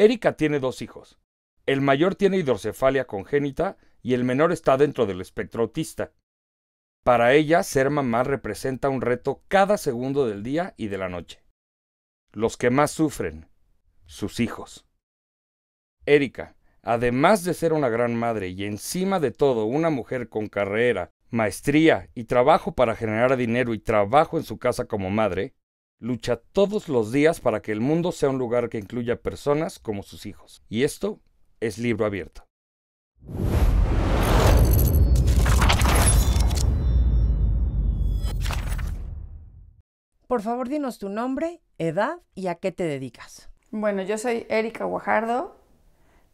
Erika tiene dos hijos. El mayor tiene hidrocefalia congénita y el menor está dentro del espectro autista. Para ella, ser mamá representa un reto cada segundo del día y de la noche. Los que más sufren, sus hijos. Erika, además de ser una gran madre y encima de todo una mujer con carrera, maestría y trabajo para generar dinero y trabajo en su casa como madre, Lucha todos los días para que el mundo sea un lugar que incluya personas como sus hijos. Y esto es libro abierto. Por favor, dinos tu nombre, edad y a qué te dedicas. Bueno, yo soy Erika Guajardo,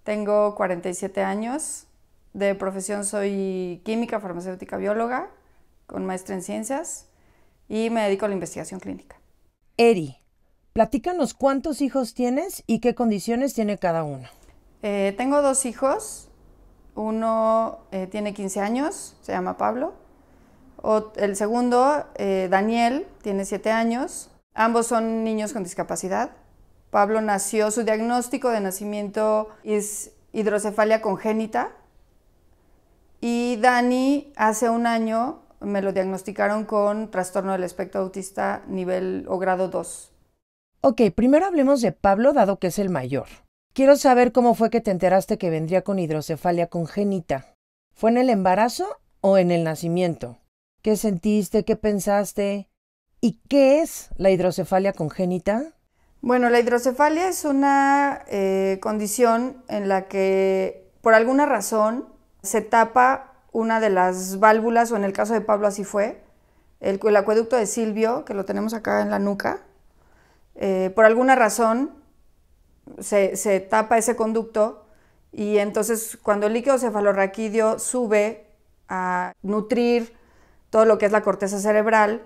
tengo 47 años, de profesión soy química farmacéutica bióloga, con maestra en ciencias y me dedico a la investigación clínica. Eri, platícanos cuántos hijos tienes y qué condiciones tiene cada uno. Eh, tengo dos hijos. Uno eh, tiene 15 años, se llama Pablo. el segundo, eh, Daniel, tiene 7 años. Ambos son niños con discapacidad. Pablo nació, su diagnóstico de nacimiento es hidrocefalia congénita. Y Dani hace un año me lo diagnosticaron con trastorno del espectro autista nivel o grado 2. Ok, primero hablemos de Pablo, dado que es el mayor. Quiero saber cómo fue que te enteraste que vendría con hidrocefalia congénita. ¿Fue en el embarazo o en el nacimiento? ¿Qué sentiste? ¿Qué pensaste? ¿Y qué es la hidrocefalia congénita? Bueno, la hidrocefalia es una eh, condición en la que por alguna razón se tapa una de las válvulas, o en el caso de Pablo así fue, el, acueducto de Silvio, que lo tenemos acá en la nuca, eh, por alguna razón se, tapa ese conducto y entonces cuando el líquido cefalorraquídeo sube a nutrir todo lo que es la corteza cerebral,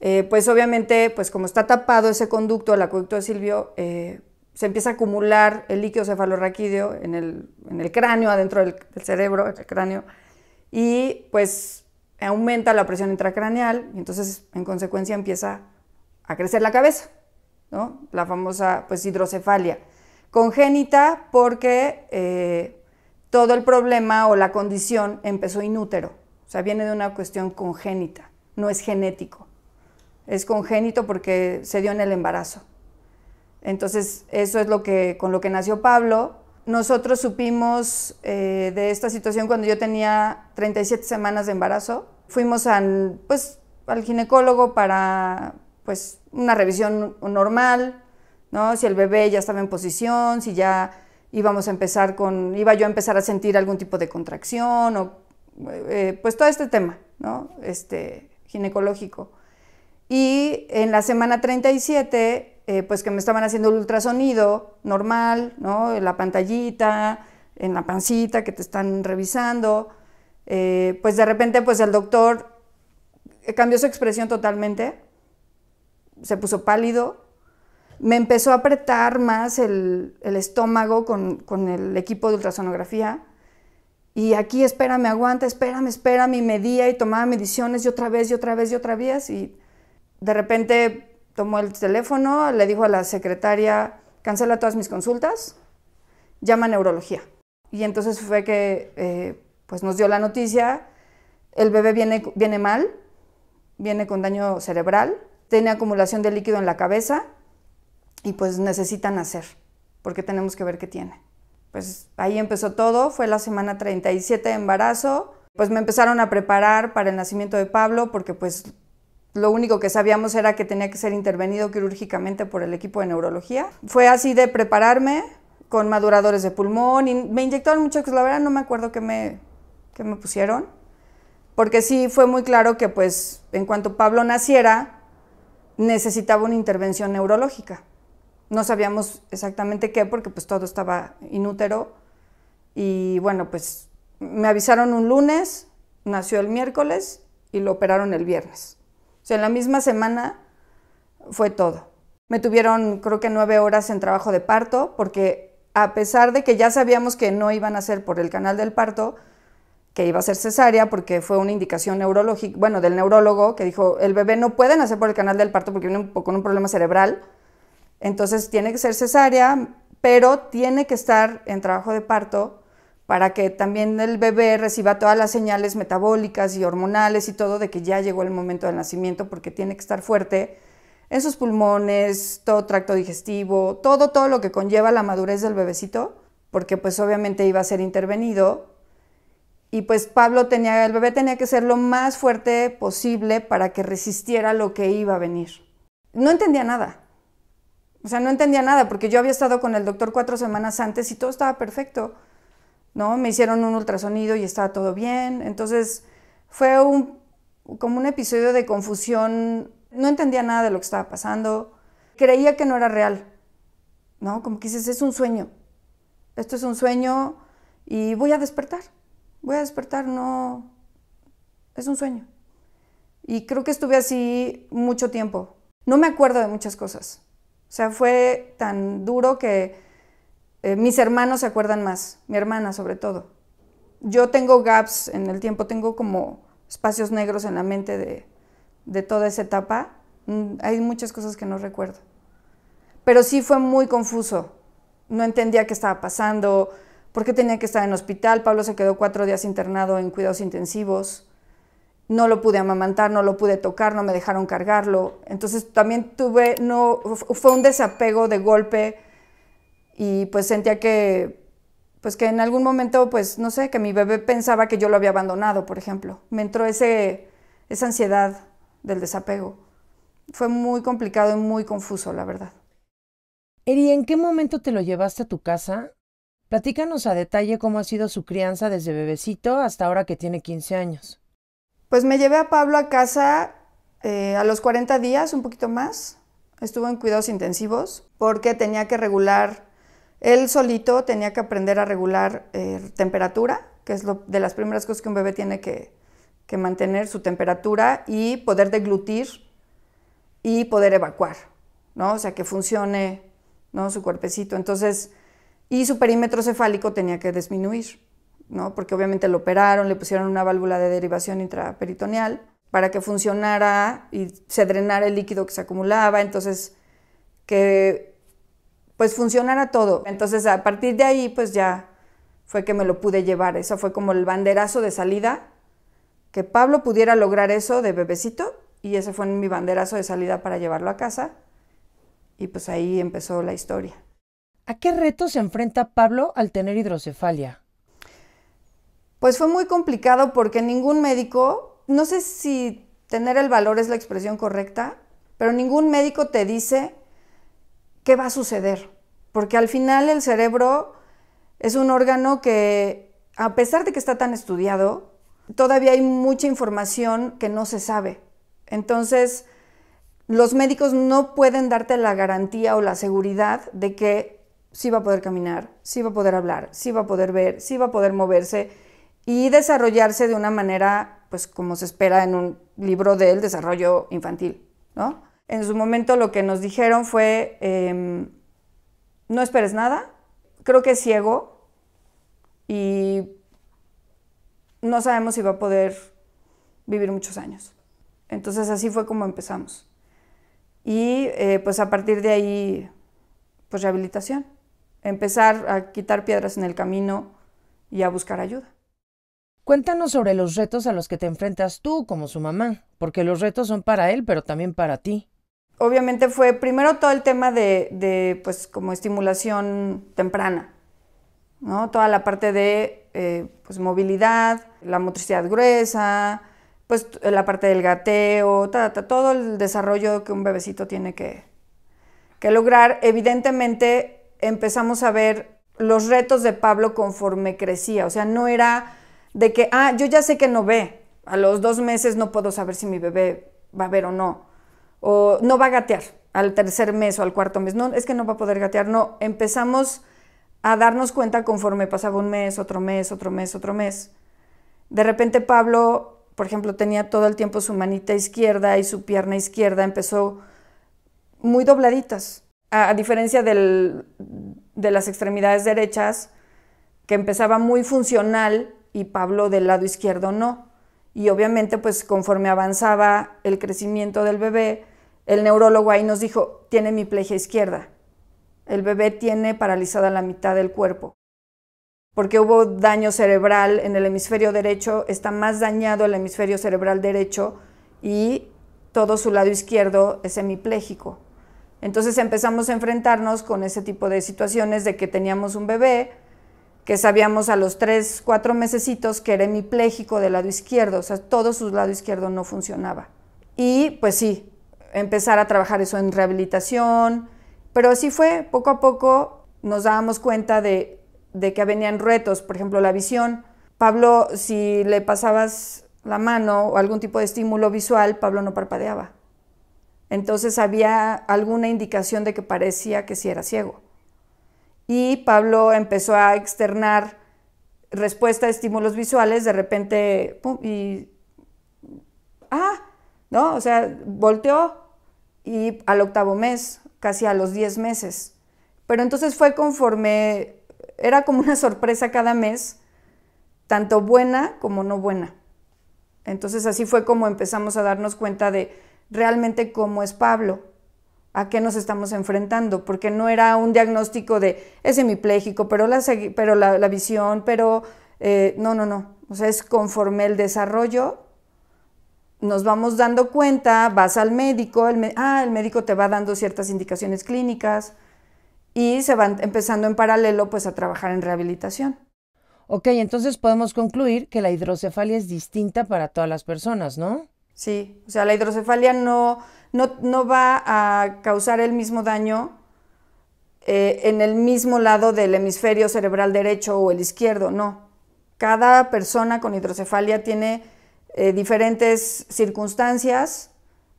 eh, pues obviamente, pues como está tapado ese conducto, el acueducto de Silvio, eh, se empieza a acumular el líquido cefalorraquídeo en el, cráneo, adentro del, cerebro, el cráneo, y pues aumenta la presión intracraneal y entonces en consecuencia empieza a crecer la cabeza, ¿no? La famosa pues hidrocefalia congénita porque eh, todo el problema o la condición empezó inútero, o sea, viene de una cuestión congénita, no es genético, es congénito porque se dio en el embarazo. Entonces, eso es lo que, con lo que nació Pablo nosotros supimos eh, de esta situación cuando yo tenía 37 semanas de embarazo. Fuimos al, pues, al ginecólogo para pues, una revisión normal, ¿no? si el bebé ya estaba en posición, si ya íbamos a empezar con, iba yo a empezar a sentir algún tipo de contracción, o, eh, eh, pues todo este tema ¿no? este, ginecológico. Y en la semana 37 eh, pues que me estaban haciendo el ultrasonido normal, ¿no? En la pantallita, en la pancita que te están revisando. Eh, pues de repente, pues el doctor eh, cambió su expresión totalmente, se puso pálido, me empezó a apretar más el, estómago con, con, el equipo de ultrasonografía. Y aquí, espérame, aguanta, espérame, espérame, y medía y tomaba mediciones y otra vez y otra vez y otra vez. Y de repente tomó el teléfono, le dijo a la secretaria, cancela todas mis consultas, llama a neurología. Y entonces fue que eh, pues nos dio la noticia, el bebé viene, viene mal, viene con daño cerebral, tiene acumulación de líquido en la cabeza y pues necesitan hacer, porque tenemos que ver qué tiene. Pues ahí empezó todo, fue la semana 37 de embarazo, pues me empezaron a preparar para el nacimiento de Pablo, porque pues lo único que sabíamos era que tenía que ser intervenido quirúrgicamente por el equipo de neurología. Fue así de prepararme con maduradores de pulmón y me inyectaron mucho, pues, la verdad no me acuerdo qué me, qué me pusieron, porque sí fue muy claro que pues en cuanto Pablo naciera necesitaba una intervención neurológica. No sabíamos exactamente qué porque pues todo estaba inútero y bueno pues me avisaron un lunes, nació el miércoles y lo operaron el viernes. O sea, en la misma semana fue todo. Me tuvieron creo que nueve horas en trabajo de parto porque a pesar de que ya sabíamos que no iban a ser por el canal del parto, que iba a ser cesárea porque fue una indicación neurológica, bueno, del neurólogo que dijo, el bebé no puede nacer por el canal del parto porque viene con un problema cerebral, entonces tiene que ser cesárea, pero tiene que estar en trabajo de parto para que también el bebé reciba todas las señales metabólicas y hormonales y todo de que ya llegó el momento del nacimiento porque tiene que estar fuerte en sus pulmones, todo tracto digestivo, todo, todo lo que conlleva la madurez del bebecito, porque pues obviamente iba a ser intervenido. Y pues Pablo tenía, el bebé tenía que ser lo más fuerte posible para que resistiera lo que iba a venir. No entendía nada. O sea, no entendía nada porque yo había estado con el doctor cuatro semanas antes y todo estaba perfecto. ¿no? Me hicieron un ultrasonido y estaba todo bien. Entonces fue como un episodio de confusión. No entendía nada de lo que estaba pasando. Creía que no era real, ¿no? Como que dices, es un sueño. Esto es un sueño y voy a despertar. Voy a despertar, no. Es un sueño. Y creo que estuve así mucho tiempo. No me acuerdo de muchas cosas. O sea, fue tan duro que eh, mis hermanos se acuerdan más, mi hermana sobre todo. Yo tengo gaps en el tiempo, tengo como espacios negros en la mente de, de toda esa etapa. Mm, hay muchas cosas que no recuerdo. Pero sí fue muy confuso. No entendía qué estaba pasando, por qué tenía que estar en hospital. Pablo se quedó cuatro días internado en cuidados intensivos. No lo pude amamantar, no lo pude tocar, no me dejaron cargarlo. Entonces también tuve, no, fue un desapego de golpe y pues sentía que pues que en algún momento pues no sé, que mi bebé pensaba que yo lo había abandonado, por ejemplo. Me entró esa ansiedad del desapego. Fue muy complicado y muy confuso, la verdad. Eri, ¿en qué momento te lo llevaste a tu casa? Platícanos a detalle cómo ha sido su crianza desde bebecito hasta ahora que tiene 15 años. Pues me llevé a Pablo a casa eh, a los 40 días, un poquito más. Estuvo en cuidados intensivos porque tenía que regular él solito tenía que aprender a regular eh, temperatura, que es lo, de las primeras cosas que un bebé tiene que, mantener, su temperatura y poder deglutir y poder evacuar, ¿no? O sea, que funcione ¿no? su cuerpecito. Entonces, y su perímetro cefálico tenía que disminuir, ¿no? Porque obviamente lo operaron, le pusieron una válvula de derivación intraperitoneal para que funcionara y se drenara el líquido que se acumulaba, entonces que pues funcionara todo. Entonces a partir de ahí pues ya fue que me lo pude llevar. Eso fue como el banderazo de salida, que Pablo pudiera lograr eso de bebecito y ese fue mi banderazo de salida para llevarlo a casa. Y pues ahí empezó la historia. ¿A qué reto se enfrenta Pablo al tener hidrocefalia? Pues fue muy complicado porque ningún médico, no sé si tener el valor es la expresión correcta, pero ningún médico te dice qué va a suceder. Porque al final el cerebro es un órgano que, a pesar de que está tan estudiado, todavía hay mucha información que no se sabe. Entonces, los médicos no pueden darte la garantía o la seguridad de que sí va a poder caminar, sí va a poder hablar, sí va a poder ver, sí va a poder moverse y desarrollarse de una manera, pues como se espera en un libro del desarrollo infantil, ¿no? En su momento lo que nos dijeron fue, em, no esperes nada, creo que es ciego y no sabemos si va a poder vivir muchos años. Entonces así fue como empezamos. Y eh, pues a partir de ahí, pues rehabilitación. Empezar a quitar piedras en el camino y a buscar ayuda. Cuéntanos sobre los retos a los que te enfrentas tú como su mamá, porque los retos son para él, pero también para ti obviamente fue primero todo el tema de, pues, como estimulación temprana, ¿no? Toda la parte de, eh, pues, movilidad, la motricidad gruesa, pues, la parte del gateo, todo el desarrollo que un bebecito tiene que, que lograr. Evidentemente, empezamos a ver los retos de Pablo conforme crecía. O sea, no era de que, ah, yo ya sé que no ve. A los dos meses no puedo saber si mi bebé va a ver o no o no va a gatear al tercer mes o al cuarto mes, no, es que no va a poder gatear, no, empezamos a darnos cuenta conforme pasaba un mes, otro mes, otro mes, otro mes. De repente Pablo, por ejemplo, tenía todo el tiempo su manita izquierda y su pierna izquierda empezó muy dobladitas, a, diferencia de las extremidades derechas, que empezaba muy funcional y Pablo del lado izquierdo no. Y obviamente, pues conforme avanzaba el crecimiento del bebé, el neurólogo ahí nos dijo, tiene miplegia izquierda. El bebé tiene paralizada la mitad del cuerpo. Porque hubo daño cerebral en el hemisferio derecho, está más dañado el hemisferio cerebral derecho y todo su lado izquierdo es hemipléjico. Entonces empezamos a enfrentarnos con ese tipo de situaciones de que teníamos un bebé que sabíamos a los tres, cuatro mesecitos que era hemipléjico del lado izquierdo, o sea, todo su lado izquierdo no funcionaba. Y pues sí, empezar a trabajar eso en rehabilitación, pero así fue, poco a poco nos dábamos cuenta de, que venían retos, por ejemplo, la visión. Pablo, si le pasabas la mano o algún tipo de estímulo visual, Pablo no parpadeaba. Entonces había alguna indicación de que parecía que sí era ciego. Y Pablo empezó a externar respuesta a estímulos visuales, de repente, pum, y... ¡Ah! ¿No? O sea, volteó y al octavo mes, casi a los diez meses. Pero entonces fue conforme, era como una sorpresa cada mes, tanto buena como no buena. Entonces así fue como empezamos a darnos cuenta de realmente cómo es Pablo, a qué nos estamos enfrentando, porque no era un diagnóstico de es hemipléjico, pero la, pero la, visión, pero eh, no, no, no. O sea, es conforme el desarrollo nos vamos dando cuenta, vas al médico, ah, el, médico te va dando ciertas indicaciones clínicas y se van empezando en paralelo pues a trabajar en rehabilitación. Ok, entonces podemos concluir que la hidrocefalia es distinta para todas las personas, ¿no? Sí, o sea, la hidrocefalia no, no, va a causar el mismo daño eh, en el mismo lado del hemisferio cerebral derecho o el izquierdo, no. Cada persona con hidrocefalia tiene eh, diferentes circunstancias.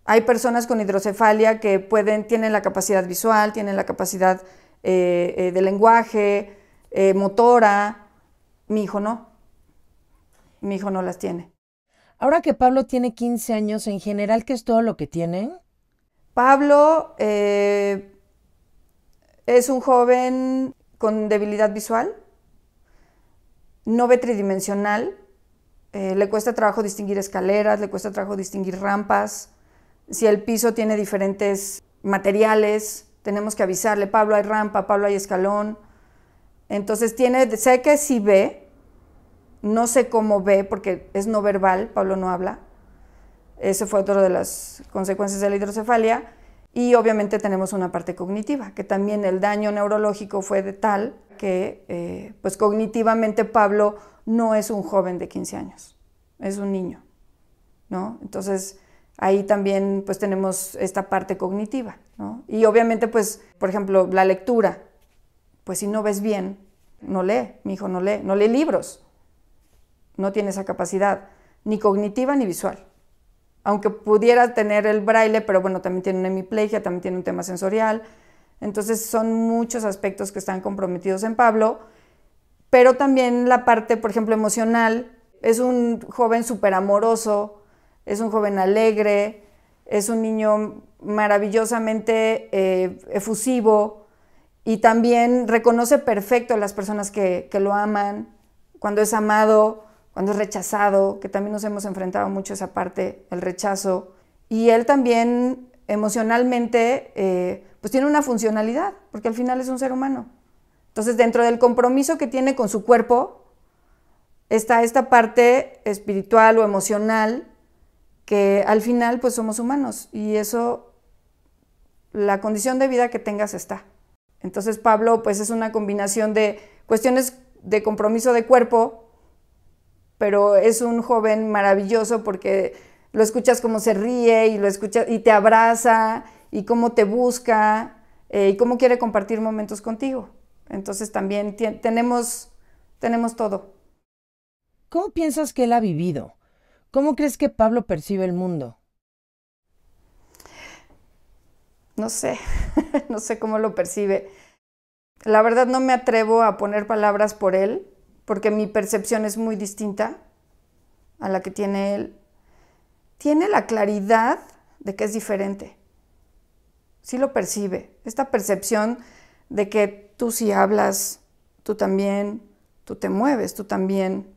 Hay personas con hidrocefalia que pueden, tienen la capacidad visual, tienen la capacidad eh, eh, de lenguaje, motora. Mi hijo no. Mi hijo no las tiene. Ahora que Pablo tiene 15 años, ¿en general qué es todo lo que tienen? Pablo es un joven con debilidad visual, no ve tridimensional, eh, le cuesta trabajo distinguir escaleras, le cuesta trabajo distinguir rampas. Si el piso tiene diferentes materiales, tenemos que avisarle, Pablo hay rampa, Pablo hay escalón. Entonces tiene, sé que si ve, no sé cómo ve porque es no verbal, Pablo no habla. Eso fue otro de las consecuencias de la hidrocefalia. Y obviamente tenemos una parte cognitiva, que también el daño neurológico fue de tal que, eh, pues cognitivamente Pablo no es un joven de 15 años, es un niño, ¿no? Entonces ahí también pues tenemos esta parte cognitiva, ¿no? Y obviamente pues, por ejemplo, la lectura, pues si no ves bien, no lee, mi hijo no lee, no lee libros, no tiene esa capacidad, ni cognitiva ni visual aunque pudiera tener el braille, pero bueno, también tiene una hemiplegia, también tiene un tema sensorial. Entonces son muchos aspectos que están comprometidos en Pablo, pero también la parte, por ejemplo, emocional. Es un joven súper amoroso, es un joven alegre, es un niño maravillosamente eh, efusivo y también reconoce perfecto a las personas que lo aman, cuando es amado, cuando es rechazado, que también nos hemos enfrentado mucho esa parte, el rechazo. Y él también emocionalmente, eh, pues tiene una funcionalidad, porque al final es un ser humano. Entonces, dentro del compromiso que tiene con su cuerpo, está esta parte espiritual o emocional, que al final, pues somos humanos, y eso, la condición de vida que tengas está. Entonces, Pablo, pues es una combinación de cuestiones de compromiso de cuerpo, pero es un joven maravilloso porque lo escuchas como se ríe y lo y te abraza y cómo te busca eh, y cómo quiere compartir momentos contigo. Entonces también tenemos, tenemos todo. ¿Cómo piensas que él ha vivido? ¿Cómo crees que Pablo percibe el mundo? No sé, no sé cómo lo percibe. La verdad no me atrevo a poner palabras por él, porque mi percepción es muy distinta a la que tiene él, tiene la claridad de que es diferente. Sí lo percibe. Esta percepción de que tú si hablas, tú también, tú te mueves, tú también,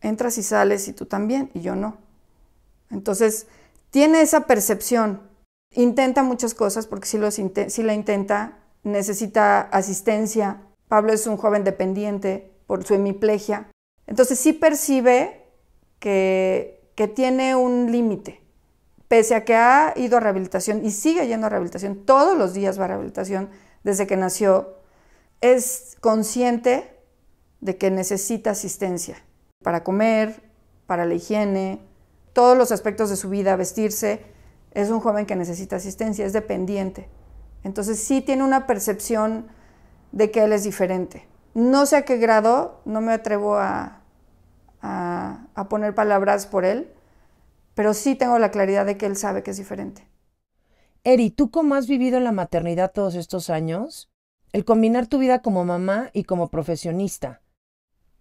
entras y sales y tú también, y yo no. Entonces, tiene esa percepción. Intenta muchas cosas porque si, si la intenta, necesita asistencia. Pablo es un joven dependiente, por su hemiplegia. Entonces sí percibe que, tiene un límite. Pese a que ha ido a rehabilitación y sigue yendo a rehabilitación, todos los días va a rehabilitación desde que nació, es consciente de que necesita asistencia para comer, para la higiene, todos los aspectos de su vida, vestirse. Es un joven que necesita asistencia, es dependiente. Entonces sí tiene una percepción de que él es diferente. No sé a qué grado, no me atrevo a, a, poner palabras por él, pero sí tengo la claridad de que él sabe que es diferente. Eri, ¿tú cómo has vivido la maternidad todos estos años? El combinar tu vida como mamá y como profesionista.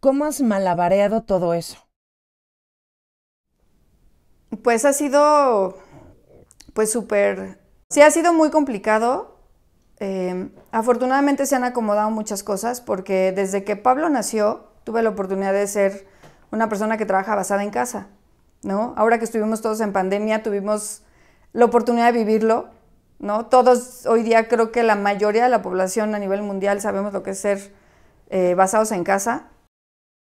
¿Cómo has malabareado todo eso? Pues ha sido, pues súper, sí ha sido muy complicado Em, afortunadamente se han acomodado muchas cosas porque desde que Pablo nació tuve la oportunidad de ser una persona que trabaja basada en casa, ¿no? Ahora que estuvimos todos en pandemia tuvimos la oportunidad de vivirlo, ¿no? Todos hoy día creo que la mayoría de la población a nivel mundial sabemos lo que es ser eh, basados en casa.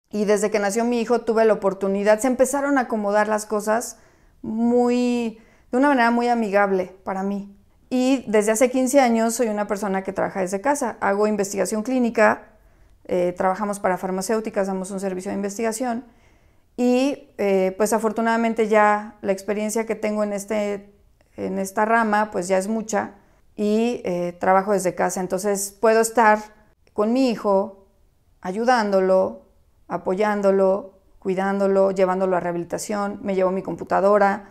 Y desde que nació mi hijo tuve la oportunidad, se empezaron a acomodar las cosas muy, de una manera muy amigable para mí, y desde hace 15 años soy una persona que trabaja desde casa. Hago investigación clínica, eh, trabajamos para farmacéuticas, damos un servicio de investigación y eh, pues afortunadamente ya la experiencia que tengo en, este, esta rama pues ya es mucha y eh, trabajo desde casa. Entonces puedo estar con mi hijo, ayudándolo, apoyándolo, cuidándolo, llevándolo a rehabilitación, me llevo mi computadora,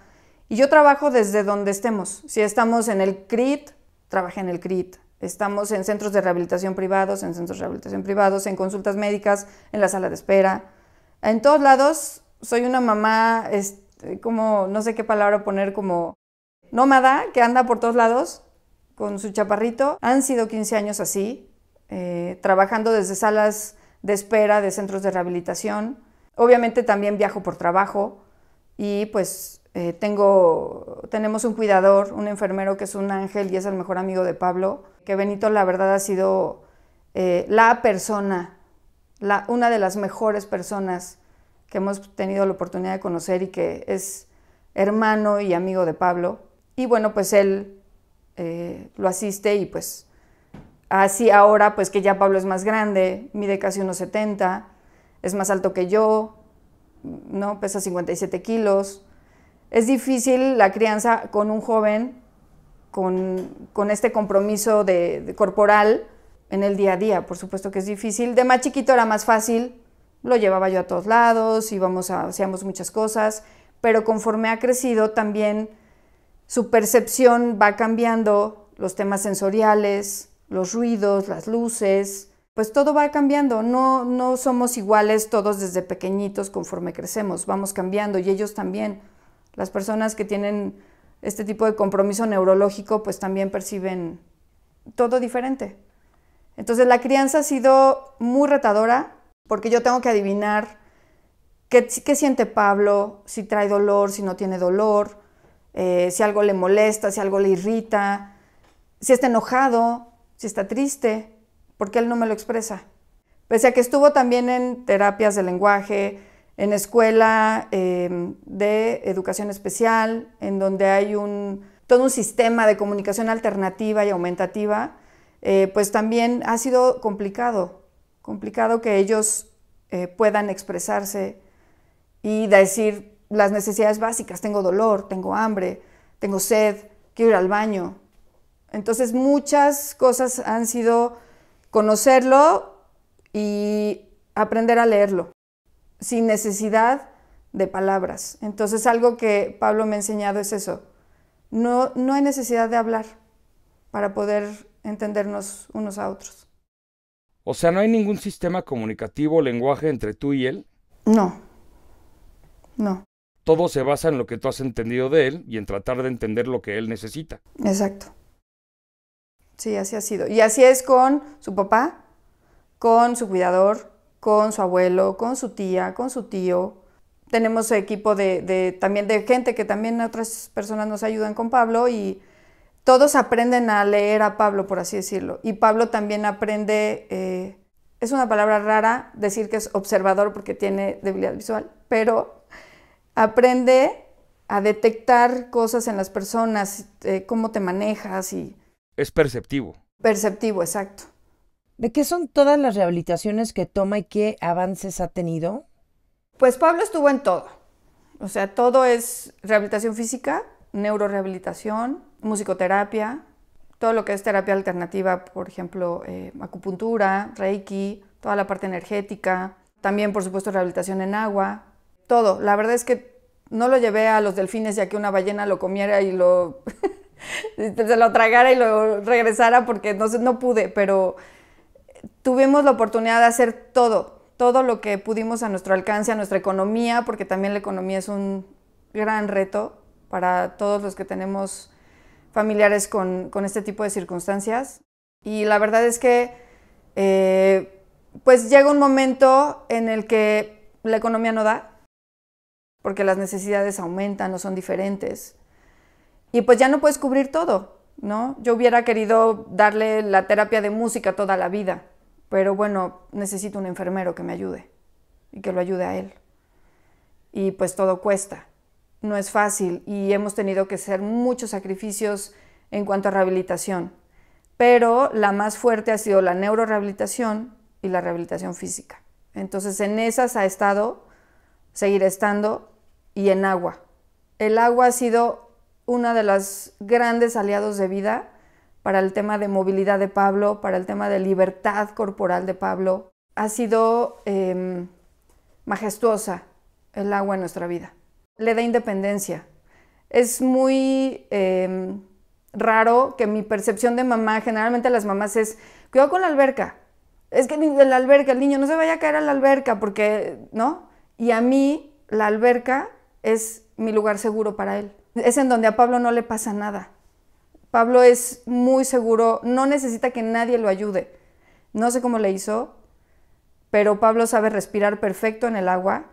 y yo trabajo desde donde estemos. Si estamos en el CRIT, trabajé en el CRIT. Estamos en centros de rehabilitación privados, en centros de rehabilitación privados, en consultas médicas, en la sala de espera. En todos lados soy una mamá, este, como, no sé qué palabra poner, como nómada, que anda por todos lados con su chaparrito. Han sido 15 años así, eh, trabajando desde salas de espera, de centros de rehabilitación. Obviamente también viajo por trabajo y pues eh, tengo, tenemos un cuidador, un enfermero que es un ángel y es el mejor amigo de Pablo, que Benito la verdad ha sido eh, la persona, una de las mejores personas que hemos tenido la oportunidad de conocer y que es hermano y amigo de Pablo. Y bueno, pues él eh, lo asiste y pues así ahora pues que ya Pablo es más grande, mide casi unos 70, es más alto que yo, ¿no? pesa 57 kilos es difícil la crianza con un joven con, este compromiso de, corporal en el día a día, por supuesto que es difícil. De más chiquito era más fácil, lo llevaba yo a todos lados, íbamos a, hacíamos muchas cosas, pero conforme ha crecido también su percepción va cambiando, los temas sensoriales, los ruidos, las luces, pues todo va cambiando, no, no somos iguales todos desde pequeñitos conforme crecemos, vamos cambiando y ellos también. Las personas que tienen este tipo de compromiso neurológico pues también perciben todo diferente. Entonces la crianza ha sido muy retadora porque yo tengo que adivinar qué, siente Pablo, si trae dolor, si no tiene dolor, eh, si algo le molesta, si algo le irrita, si está enojado, si está triste, porque él no me lo expresa. Pese a que estuvo también en terapias de lenguaje, en escuela em, de educación especial, en donde hay un, todo un sistema de comunicación alternativa y aumentativa, eh, pues también ha sido complicado, complicado que ellos eh, puedan expresarse y decir las necesidades básicas, tengo dolor, tengo hambre, tengo sed, quiero ir al baño. Entonces muchas cosas han sido conocerlo y aprender a leerlo sin necesidad de palabras. Entonces algo que Pablo me ha enseñado es eso. No, hay necesidad de hablar para poder entendernos unos a otros. O sea, ¿no hay ningún sistema comunicativo, lenguaje entre tú y él? No, no. Todo se basa en lo que tú has entendido de él y en tratar de entender lo que él necesita. Exacto. Sí, así ha sido. Y así es con su papá, con su cuidador, con su abuelo, con su tía, con su tío. Tenemos equipo de, también de gente que también otras personas nos ayudan con Pablo y todos aprenden a leer a Pablo, por así decirlo. Y Pablo también aprende, eh, es una palabra rara decir que es observador porque tiene debilidad visual, pero aprende a detectar cosas en las personas, eh, cómo te manejas y... Es perceptivo. Perceptivo, exacto. ¿De qué son todas las rehabilitaciones que toma y qué avances ha tenido? Pues Pablo estuvo en todo. O sea, todo es rehabilitación física, neurorehabilitación, musicoterapia, todo lo que es terapia alternativa, por ejemplo, eh, acupuntura, reiki, toda la parte energética, también por supuesto rehabilitación en agua, todo. La verdad es que no lo llevé a los delfines ya que una ballena lo comiera y lo se lo tragara y lo regresara porque no, no pude, pero tuvimos la oportunidad de hacer todo, todo lo que pudimos a nuestro alcance, a nuestra economía, porque también la economía es un gran reto para todos los que tenemos familiares con, este tipo de circunstancias. Y la verdad es que eh, pues llega un momento en el que la economía no da, porque las necesidades aumentan o son diferentes. Y pues ya no puedes cubrir todo, ¿no? Yo hubiera querido darle la terapia de música toda la vida, pero bueno, necesito un enfermero que me ayude y que lo ayude a él. Y pues todo cuesta, no es fácil y hemos tenido que hacer muchos sacrificios en cuanto a rehabilitación, pero la más fuerte ha sido la neurorehabilitación y la rehabilitación física. Entonces en esas ha estado, seguir estando y en agua. El agua ha sido una de las grandes aliados de vida para el tema de movilidad de Pablo, para el tema de libertad corporal de Pablo. Ha sido em, majestuosa el agua en nuestra vida. Le da independencia. Es muy em, raro que mi percepción de mamá, generalmente las mamás es, cuidado con la alberca. Es que de la alberca, el niño no se vaya a caer a la alberca porque, ¿no? Y a mí la alberca es mi lugar seguro para él. Es en donde a Pablo no le pasa nada. Pablo es muy seguro, no necesita que nadie lo ayude. No sé cómo le hizo, pero Pablo sabe respirar perfecto en el agua.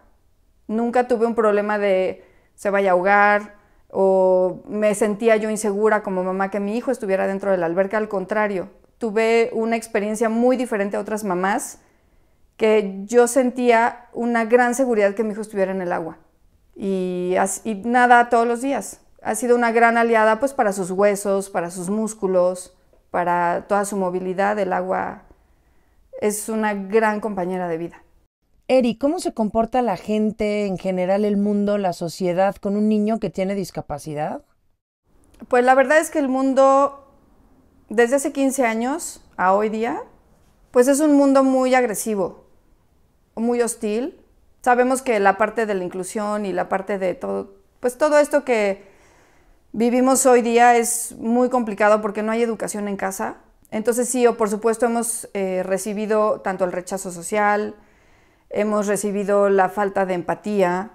Nunca tuve un problema de se vaya a ahogar o me sentía yo insegura como mamá que mi hijo estuviera dentro de la alberca. Al contrario, tuve una experiencia muy diferente a otras mamás que yo sentía una gran seguridad que mi hijo estuviera en el agua. Y, y nada todos los días ha sido una gran aliada pues para sus huesos, para sus músculos, para toda su movilidad. El agua es una gran compañera de vida. Eri, ¿cómo se comporta la gente, en general el mundo, la sociedad con un niño que tiene discapacidad? Pues la verdad es que el mundo, desde hace 15 años a hoy día, pues es un mundo muy agresivo, muy hostil. Sabemos que la parte de la inclusión y la parte de todo, pues todo esto que vivimos hoy día es muy complicado porque no hay educación en casa. Entonces sí, o por supuesto hemos eh, recibido tanto el rechazo social, hemos recibido la falta de empatía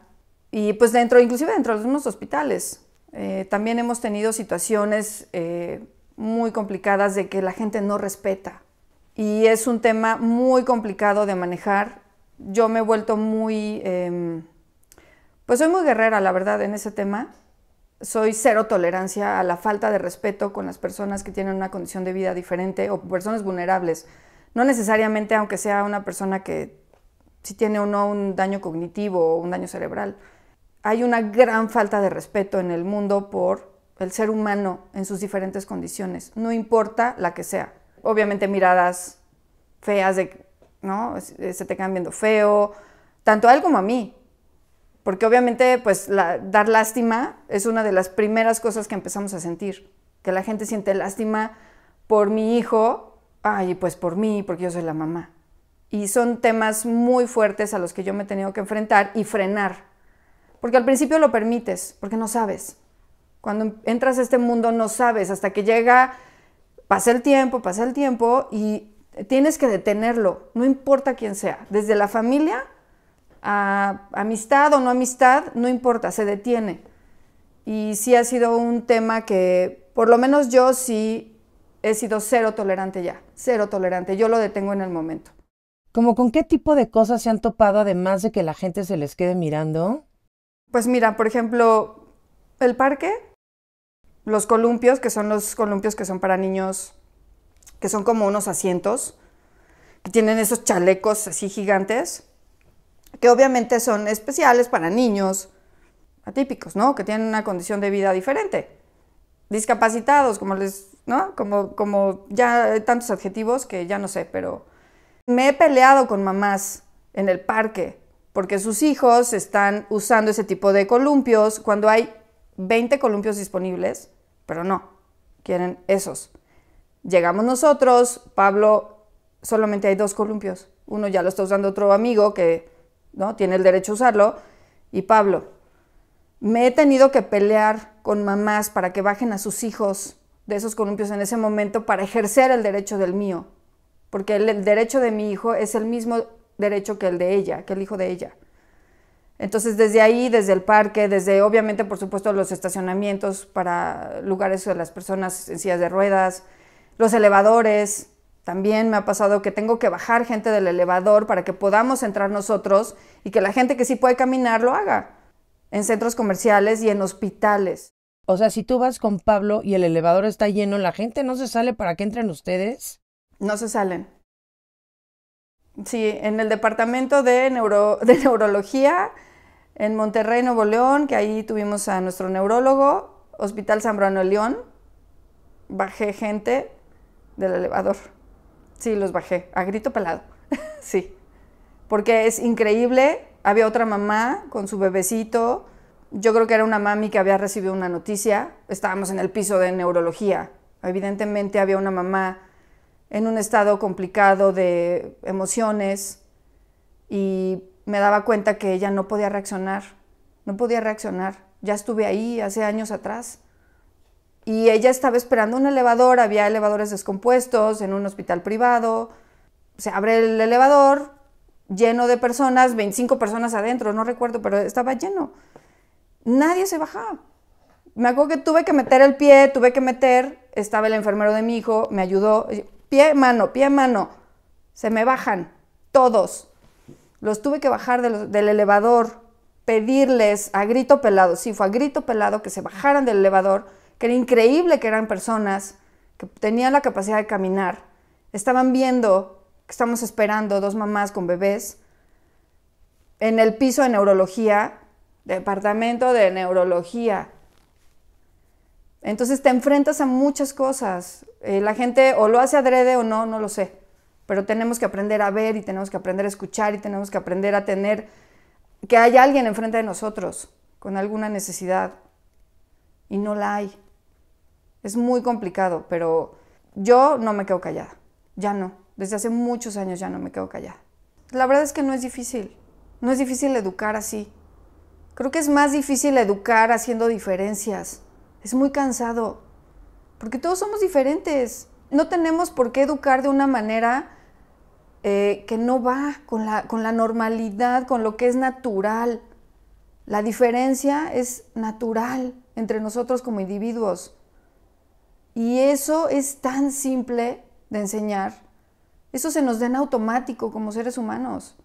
y pues dentro, inclusive dentro de los hospitales, eh, también hemos tenido situaciones eh, muy complicadas de que la gente no respeta y es un tema muy complicado de manejar. Yo me he vuelto muy, em, pues soy muy guerrera, la verdad, en ese tema soy cero tolerancia a la falta de respeto con las personas que tienen una condición de vida diferente o personas vulnerables. No necesariamente aunque sea una persona que si tiene o no un daño cognitivo o un daño cerebral. Hay una gran falta de respeto en el mundo por el ser humano en sus diferentes condiciones, no importa la que sea. Obviamente miradas feas de, ¿no? Se te quedan viendo feo, tanto a él como a mí. Porque obviamente, pues, dar lástima es una de las primeras cosas que empezamos a sentir. Que la gente siente lástima por mi hijo, ay, pues por mí, porque yo soy la mamá. Y son temas muy fuertes a los que yo me he tenido que enfrentar y frenar. Porque al principio lo permites, porque no sabes. Cuando entras a este mundo no sabes, hasta que llega, pasa el tiempo, pasa el tiempo y tienes que detenerlo, no importa quién sea, desde la familia a amistad o no amistad, no importa, se detiene. Y sí ha sido un tema que, por lo menos yo sí he sido cero tolerante ya, cero tolerante, yo lo detengo en el momento. ¿Como con qué tipo de cosas se han topado además de que la gente se les quede mirando? Pues mira, por ejemplo, el parque, los columpios, que son los columpios que son para niños, que son como unos asientos, que tienen esos chalecos así gigantes que obviamente son especiales para niños atípicos, ¿no? Que tienen una condición de vida diferente. Discapacitados, como les, ¿no? Como, como ya tantos adjetivos que ya no sé, pero me he peleado con mamás en el parque porque sus hijos están usando ese tipo de columpios cuando hay 20 columpios disponibles, pero no, quieren esos. Llegamos nosotros, Pablo, solamente hay dos columpios. Uno ya lo está usando otro amigo que ¿no? Tiene el derecho a usarlo. Y Pablo, me he tenido que pelear con mamás para que bajen a sus hijos de esos columpios en ese momento para ejercer el derecho del mío, porque el, derecho de mi hijo es el mismo derecho que el de ella, que el hijo de ella. Entonces, desde ahí, desde el parque, desde obviamente, por supuesto, los estacionamientos para lugares de las personas en sillas de ruedas, los elevadores, también me ha pasado que tengo que bajar gente del elevador para que podamos entrar nosotros y que la gente que sí puede caminar lo haga. En centros comerciales y en hospitales. O sea, si tú vas con Pablo y el elevador está lleno, ¿la gente no se sale para que entren ustedes? No se salen. Sí, en el departamento de, neurología, en Monterrey, Nuevo León, que ahí tuvimos a nuestro neurólogo, Hospital Zambrano León, bajé gente del elevador. Sí, los bajé, a grito pelado. sí. Porque es increíble. Había otra mamá con su bebecito. Yo creo que era una mami que había recibido una noticia. Estábamos en el piso de neurología. Evidentemente había una mamá en un estado complicado de emociones y me daba cuenta que ella no podía reaccionar. No podía reaccionar. Ya estuve ahí hace años atrás y ella estaba esperando un elevador, había elevadores descompuestos en un hospital privado. Se abre el elevador lleno de personas, 25 personas adentro, no recuerdo, pero estaba lleno. Nadie se bajaba. Me acuerdo que tuve que meter el pie, tuve que meter, estaba el enfermero de mi hijo, me ayudó, pie, mano, pie, mano. Se me bajan todos. Los tuve que bajar del, elevador, pedirles a grito pelado, sí, fue a grito pelado que se bajaran del elevador que era increíble que eran personas que tenían la capacidad de caminar, estaban viendo que estamos esperando dos mamás con bebés en el piso de neurología, departamento de neurología. Entonces te enfrentas a muchas cosas. Eh, la gente o lo hace adrede o no, no lo sé. Pero tenemos que aprender a ver y tenemos que aprender a escuchar y tenemos que aprender a tener que hay alguien enfrente de nosotros con alguna necesidad. Y no la hay. Es muy complicado, pero yo no me quedo callada. Ya no. Desde hace muchos años ya no me quedo callada. La verdad es que no es difícil. No es difícil educar así. Creo que es más difícil educar haciendo diferencias. Es muy cansado. Porque todos somos diferentes. No tenemos por qué educar de una manera eh, que no va con la, con la normalidad, con lo que es natural. La diferencia es natural entre nosotros como individuos. Y eso es tan simple de enseñar. Eso se nos da en automático como seres humanos.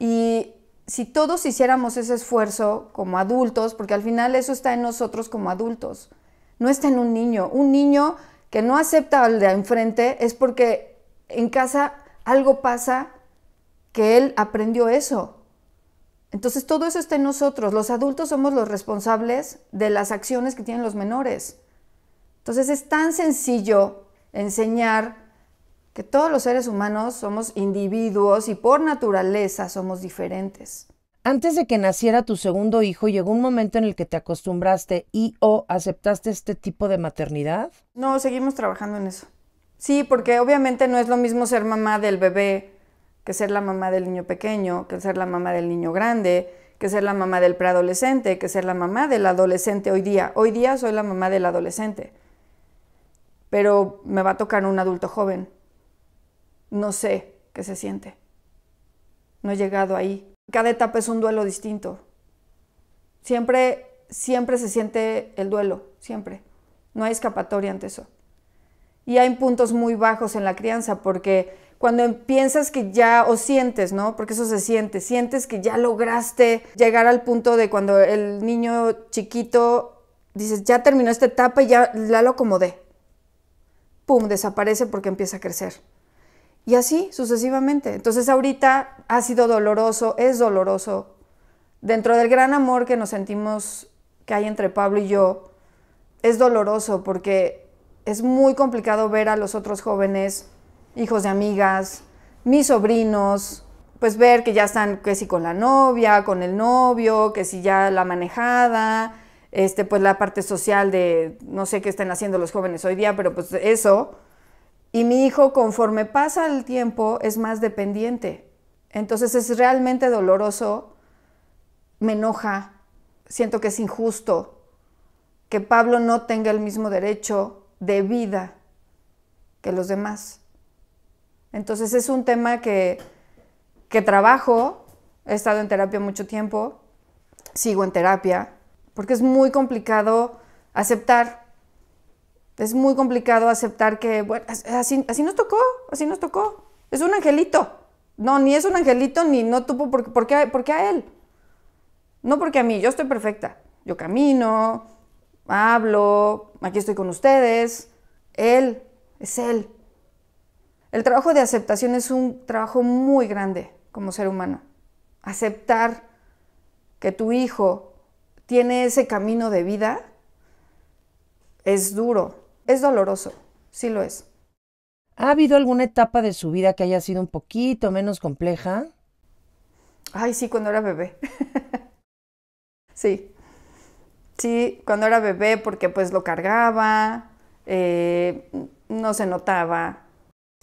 Y si todos hiciéramos ese esfuerzo como adultos, porque al final eso está en nosotros como adultos, no está en un niño. Un niño que no acepta al de enfrente es porque en casa algo pasa que él aprendió eso. Entonces todo eso está en nosotros. Los adultos somos los responsables de las acciones que tienen los menores. Entonces es tan sencillo enseñar que todos los seres humanos somos individuos y por naturaleza somos diferentes. Antes de que naciera tu segundo hijo, ¿llegó un momento en el que te acostumbraste y o aceptaste este tipo de maternidad? No, seguimos trabajando en eso. Sí, porque obviamente no es lo mismo ser mamá del bebé que ser la mamá del niño pequeño, que ser la mamá del niño grande, que ser la mamá del preadolescente, que ser la mamá del adolescente hoy día. Hoy día soy la mamá del adolescente pero me va a tocar un adulto joven. No sé qué se siente. No he llegado ahí. Cada etapa es un duelo distinto. Siempre, siempre se siente el duelo, siempre. No hay escapatoria ante eso. Y hay puntos muy bajos en la crianza porque cuando piensas que ya, o sientes, ¿no? Porque eso se siente, sientes que ya lograste llegar al punto de cuando el niño chiquito dices, ya terminó esta etapa y ya la lo acomodé, pum, desaparece porque empieza a crecer. Y así sucesivamente. Entonces ahorita ha sido doloroso, es doloroso. Dentro del gran amor que nos sentimos que hay entre Pablo y yo, es doloroso porque es muy complicado ver a los otros jóvenes, hijos de amigas, mis sobrinos, pues ver que ya están, que si con la novia, con el novio, que si ya la manejada, este, pues la parte social de no sé qué están haciendo los jóvenes hoy día, pero pues eso. Y mi hijo, conforme pasa el tiempo, es más dependiente. Entonces es realmente doloroso, me enoja, siento que es injusto que Pablo no tenga el mismo derecho de vida que los demás. Entonces es un tema que, que trabajo, he estado en terapia mucho tiempo, sigo en terapia, porque es muy complicado aceptar. Es muy complicado aceptar que, bueno, así, nos tocó, así nos tocó. Es un angelito. No, ni es un angelito, ni no tuvo, porque, porque, porque a él. No porque a mí, yo estoy perfecta. Yo camino, hablo, aquí estoy con ustedes. Él, es él. El trabajo de aceptación es un trabajo muy grande como ser humano. Aceptar que tu hijo tiene ese camino de vida, es duro, es doloroso, sí lo es. ¿Ha habido alguna etapa de su vida que haya sido un poquito menos compleja? Ay, sí, cuando era bebé. sí. Sí, cuando era bebé porque pues lo cargaba, eh, no se notaba.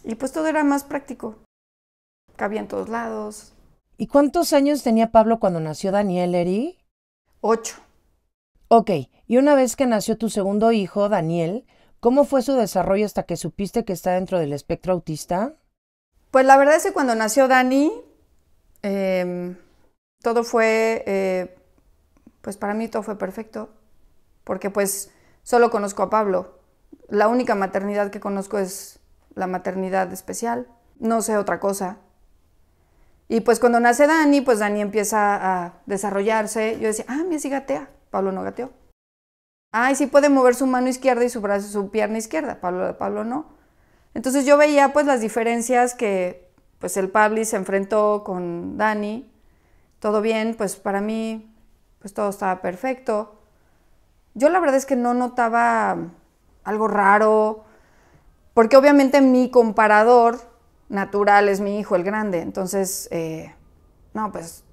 Y pues todo era más práctico. Cabía en todos lados. ¿Y cuántos años tenía Pablo cuando nació Daniel Eri? Ocho. Ok, y una vez que nació tu segundo hijo, Daniel, ¿cómo fue su desarrollo hasta que supiste que está dentro del espectro autista? Pues la verdad es que cuando nació Dani, em, todo fue, eh, pues para mí todo fue perfecto, porque pues solo conozco a Pablo. La única maternidad que conozco es la maternidad especial. No sé otra cosa. Y pues cuando nace Dani, pues Dani empieza a desarrollarse. Yo decía, ah, mira, sí gatea. Pablo no gateó. Ay, sí puede mover su mano izquierda y su brazo, su pierna izquierda. Pablo, Pablo no. Entonces yo veía pues las diferencias que pues el Pabli se enfrentó con Dani. Todo bien, pues para mí pues todo estaba perfecto. Yo la verdad es que no notaba algo raro, porque obviamente mi comparador natural es mi hijo, el grande. Entonces, eh, no, pues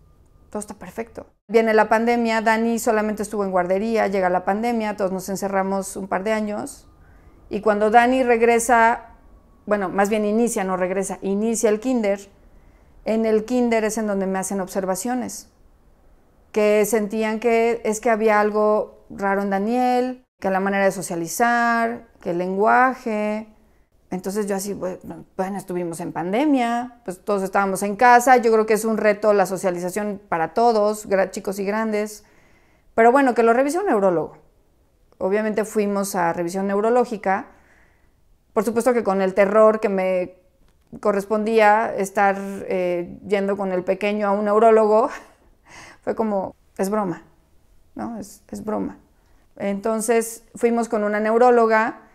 todo está perfecto. Viene la pandemia, Dani solamente estuvo en guardería, llega la pandemia, todos nos encerramos un par de años. Y cuando Dani regresa, bueno, más bien inicia, no regresa, inicia el kinder, en el kinder es en donde me hacen observaciones, que sentían que es que había algo raro en Daniel, que la manera de socializar, que el lenguaje, entonces yo así, bueno, estuvimos en pandemia, pues todos estábamos en casa, yo creo que es un reto la socialización para todos, chicos y grandes, pero bueno, que lo revisó un neurólogo. Obviamente fuimos a revisión neurológica, por supuesto que con el terror que me correspondía estar eh, yendo con el pequeño a un neurólogo, fue como, es broma, ¿no? es broma. Entonces fuimos con una neuróloga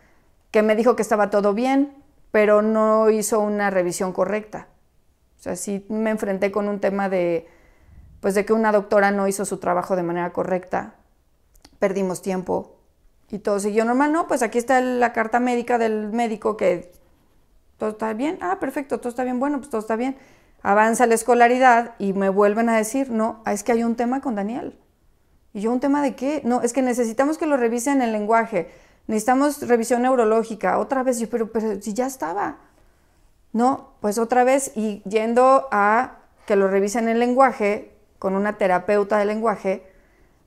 que me dijo que estaba todo bien, pero no hizo una revisión correcta. O sea, sí me enfrenté con un tema de, pues de que una doctora no hizo su trabajo de manera correcta, perdimos tiempo y todo siguió normal. No, pues aquí está la carta médica del médico que todo está bien, ah, perfecto, todo está bien, bueno, pues todo está bien. Avanza la escolaridad y me vuelven a decir, no, ah, es que hay un tema con Daniel. Y yo, ¿un tema de qué? No, es que necesitamos que lo revisen el lenguaje necesitamos revisión neurológica, otra vez, yo, pero, pero si ya estaba, no, pues otra vez, y yendo a que lo revisen el lenguaje con una terapeuta de lenguaje,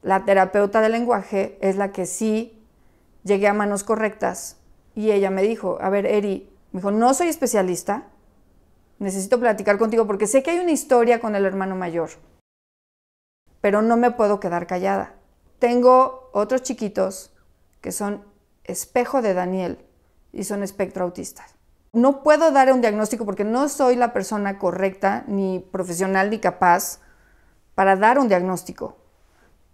la terapeuta de lenguaje es la que sí llegué a manos correctas y ella me dijo, a ver, Eri, me dijo, no soy especialista, necesito platicar contigo porque sé que hay una historia con el hermano mayor, pero no me puedo quedar callada. Tengo otros chiquitos que son espejo de Daniel y son espectro autistas. No puedo dar un diagnóstico porque no soy la persona correcta, ni profesional, ni capaz para dar un diagnóstico.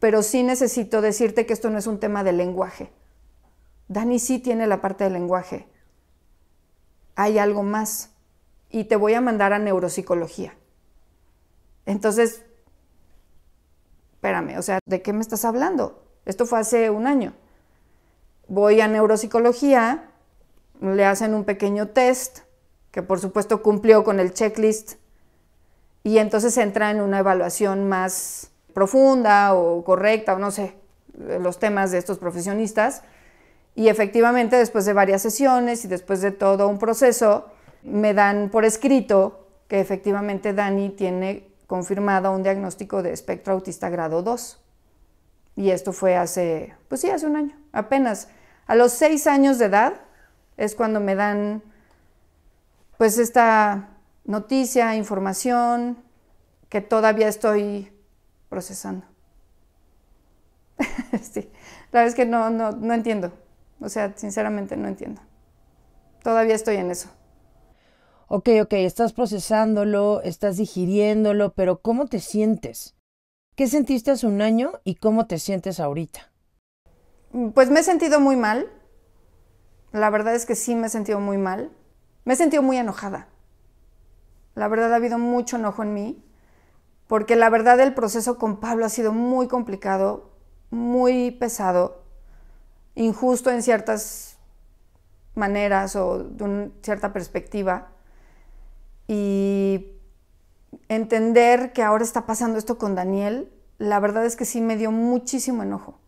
Pero sí necesito decirte que esto no es un tema de lenguaje. Dani sí tiene la parte del lenguaje. Hay algo más. Y te voy a mandar a neuropsicología. Entonces, espérame, o sea, ¿de qué me estás hablando? Esto fue hace un año voy a neuropsicología, le hacen un pequeño test, que por supuesto cumplió con el checklist, y entonces entra en una evaluación más profunda o correcta, o no sé, los temas de estos profesionistas. Y efectivamente, después de varias sesiones y después de todo un proceso, me dan por escrito que efectivamente Dani tiene confirmado un diagnóstico de espectro autista grado 2. Y esto fue hace, pues sí, hace un año, apenas. A los seis años de edad es cuando me dan pues esta noticia, información que todavía estoy procesando. sí, la verdad es que no, no entiendo. O sea, sinceramente no entiendo. Todavía estoy en eso. Ok, ok, estás procesándolo, estás digiriéndolo, pero ¿cómo te sientes? ¿Qué sentiste hace un año y cómo te sientes ahorita? pues me he sentido muy mal. La verdad es que sí me he sentido muy mal. Me he sentido muy enojada. La verdad ha habido mucho enojo en mí, porque la verdad el proceso con Pablo ha sido muy complicado, muy pesado, injusto en ciertas maneras o de una cierta perspectiva. Y entender que ahora está pasando esto con Daniel, la verdad es que sí me dio muchísimo enojo.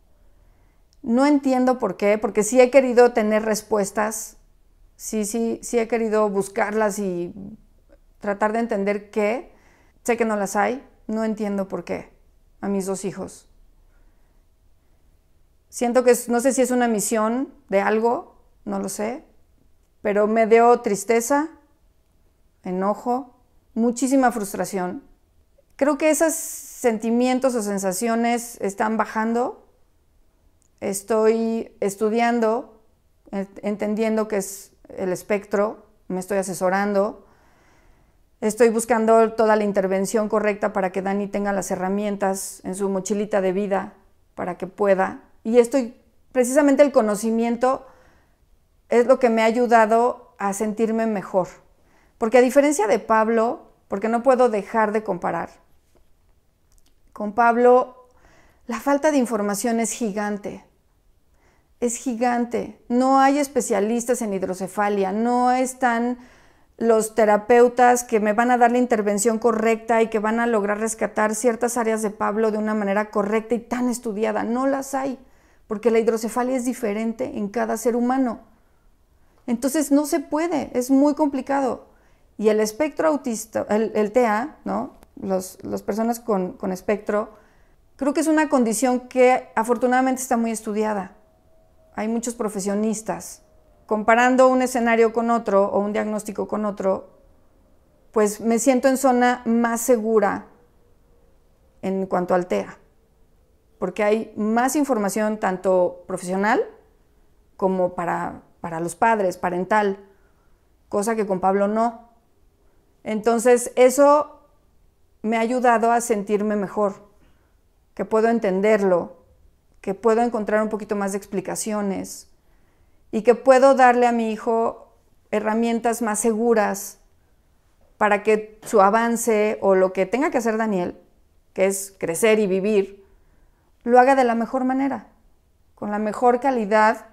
No entiendo por qué, porque sí he querido tener respuestas, sí, sí, sí he querido buscarlas y tratar de entender qué. Sé que no las hay, no entiendo por qué a mis dos hijos. Siento que no sé si es una misión de algo, no lo sé, pero me dio tristeza, enojo, muchísima frustración. Creo que esos sentimientos o sensaciones están bajando estoy estudiando, entendiendo que es el espectro, me estoy asesorando, estoy buscando toda la intervención correcta para que Dani tenga las herramientas en su mochilita de vida para que pueda. Y estoy, precisamente el conocimiento es lo que me ha ayudado a sentirme mejor. Porque a diferencia de Pablo, porque no puedo dejar de comparar, con Pablo la falta de información es gigante es gigante. No hay especialistas en hidrocefalia, no están los terapeutas que me van a dar la intervención correcta y que van a lograr rescatar ciertas áreas de Pablo de una manera correcta y tan estudiada. No las hay, porque la hidrocefalia es diferente en cada ser humano. Entonces no se puede, es muy complicado. Y el espectro autista, el, TA, ¿no? Los, las personas con espectro, creo que es una condición que afortunadamente está muy estudiada hay muchos profesionistas. Comparando un escenario con otro o un diagnóstico con otro, pues me siento en zona más segura en cuanto al TEA, porque hay más información tanto profesional como para, para los padres, parental, cosa que con Pablo no. Entonces eso me ha ayudado a sentirme mejor, que puedo entenderlo, que puedo encontrar un poquito más de explicaciones y que puedo darle a mi hijo herramientas más seguras para que su avance o lo que tenga que hacer Daniel, que es crecer y vivir, lo haga de la mejor manera, con la mejor calidad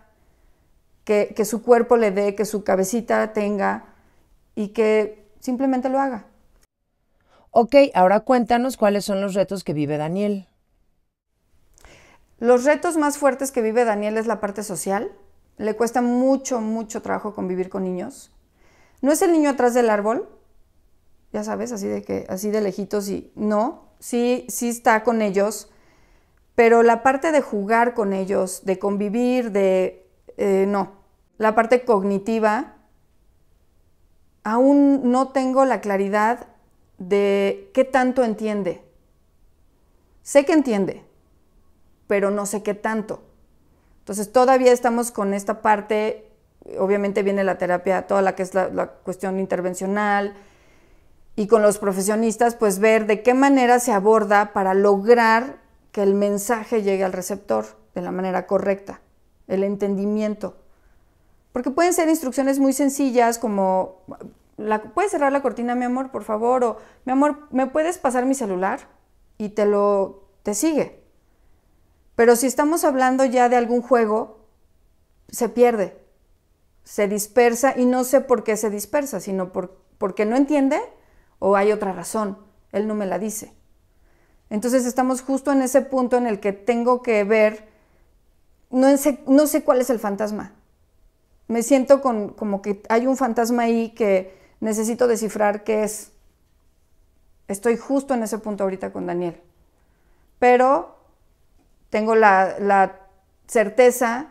que, que su cuerpo le dé, que su cabecita tenga y que simplemente lo haga. Ok, ahora cuéntanos cuáles son los retos que vive Daniel. Los retos más fuertes que vive Daniel es la parte social. Le cuesta mucho, mucho trabajo convivir con niños. No es el niño atrás del árbol, ya sabes, así de que así de lejitos y no, sí sí está con ellos, pero la parte de jugar con ellos, de convivir, de eh, no, la parte cognitiva aún no tengo la claridad de qué tanto entiende. Sé que entiende, pero no sé qué tanto. Entonces todavía estamos con esta parte, obviamente viene la terapia, toda la que es la, cuestión intervencional, y con los profesionistas, pues ver de qué manera se aborda para lograr que el mensaje llegue al receptor de la manera correcta, el entendimiento. Porque pueden ser instrucciones muy sencillas como, la, ¿puedes cerrar la cortina, mi amor, por favor? O, mi amor, ¿me puedes pasar mi celular? Y te lo, te sigue. Pero si estamos hablando ya de algún juego, se pierde, se dispersa y no sé por qué se dispersa, sino por, porque no entiende o hay otra razón, él no me la dice. Entonces estamos justo en ese punto en el que tengo que ver, no sé, no sé cuál es el fantasma. Me siento como que hay un fantasma ahí que necesito descifrar qué es. Estoy justo en ese punto ahorita con Daniel. Pero tengo la, certeza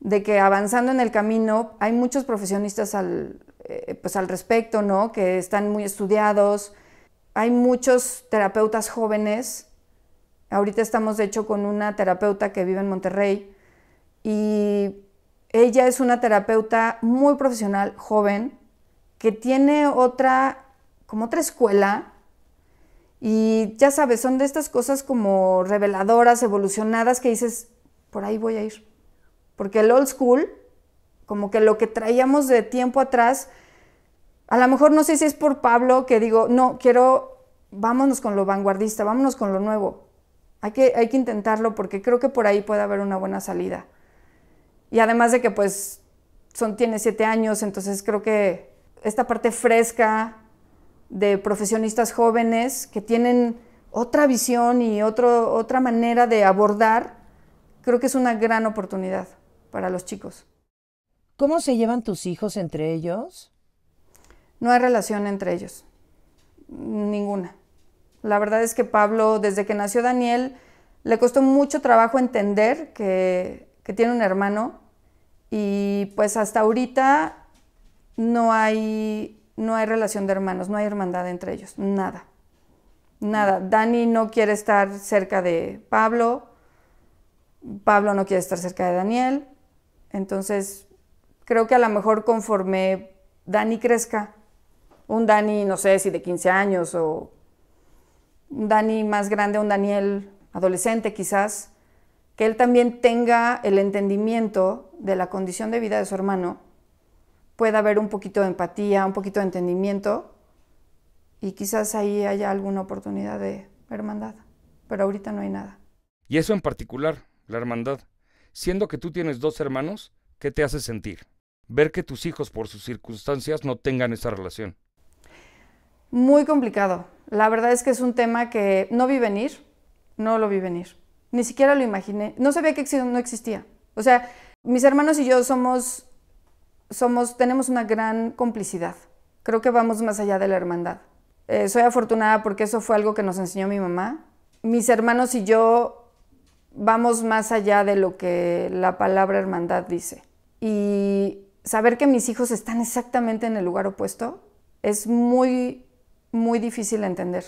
de que avanzando en el camino hay muchos profesionistas al, eh, pues al respecto, ¿no? que están muy estudiados, hay muchos terapeutas jóvenes, ahorita estamos de hecho con una terapeuta que vive en Monterrey y ella es una terapeuta muy profesional, joven, que tiene otra, como otra escuela, y ya sabes, son de estas cosas como reveladoras, evolucionadas, que dices, por ahí voy a ir. Porque el old school, como que lo que traíamos de tiempo atrás, a lo mejor no sé si es por Pablo que digo, no, quiero, vámonos con lo vanguardista, vámonos con lo nuevo. Hay que, hay que intentarlo porque creo que por ahí puede haber una buena salida. Y además de que pues son, tiene siete años, entonces creo que esta parte fresca, de profesionistas jóvenes que tienen otra visión y otra manera de abordar, creo que es una gran oportunidad para los chicos. ¿Cómo se llevan tus hijos entre ellos? No hay relación entre ellos, ninguna. La verdad es que Pablo, desde que nació Daniel, le costó mucho trabajo entender que, que tiene un hermano y pues hasta ahorita no hay no hay relación de hermanos, no hay hermandad entre ellos, nada. Nada. Dani no quiere estar cerca de Pablo, Pablo no quiere estar cerca de Daniel, entonces creo que a lo mejor conforme Dani crezca, un Dani, no sé si de 15 años o un Dani más grande, un Daniel adolescente quizás, que él también tenga el entendimiento de la condición de vida de su hermano pueda haber un poquito de empatía, un poquito de entendimiento y quizás ahí haya alguna oportunidad de hermandad, pero ahorita no hay nada. Y eso en particular, la hermandad. Siendo que tú tienes dos hermanos, ¿qué te hace sentir? Ver que tus hijos por sus circunstancias no tengan esa relación. Muy complicado. La verdad es que es un tema que no vi venir, no lo vi venir. Ni siquiera lo imaginé. No sabía que no existía. O sea, mis hermanos y yo somos tenemos una gran complicidad. Creo que vamos más allá de la hermandad. Eh, soy afortunada porque eso fue algo que nos enseñó mi mamá. Mis hermanos y yo vamos más allá de lo que la palabra hermandad dice. Y saber que mis hijos están exactamente en el lugar opuesto es muy, muy difícil de entender,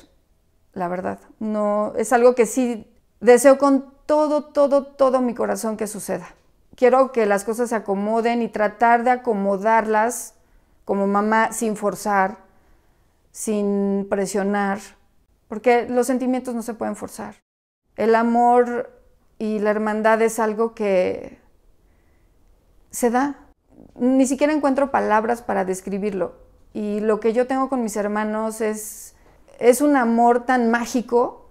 la verdad. No, es algo que sí deseo con todo, todo, todo mi corazón que suceda quiero que las cosas se acomoden y tratar de acomodarlas como mamá sin forzar, sin presionar, porque los sentimientos no se pueden forzar. El amor y la hermandad es algo que se da. Ni siquiera encuentro palabras para describirlo. Y lo que yo tengo con mis hermanos es, es un amor tan mágico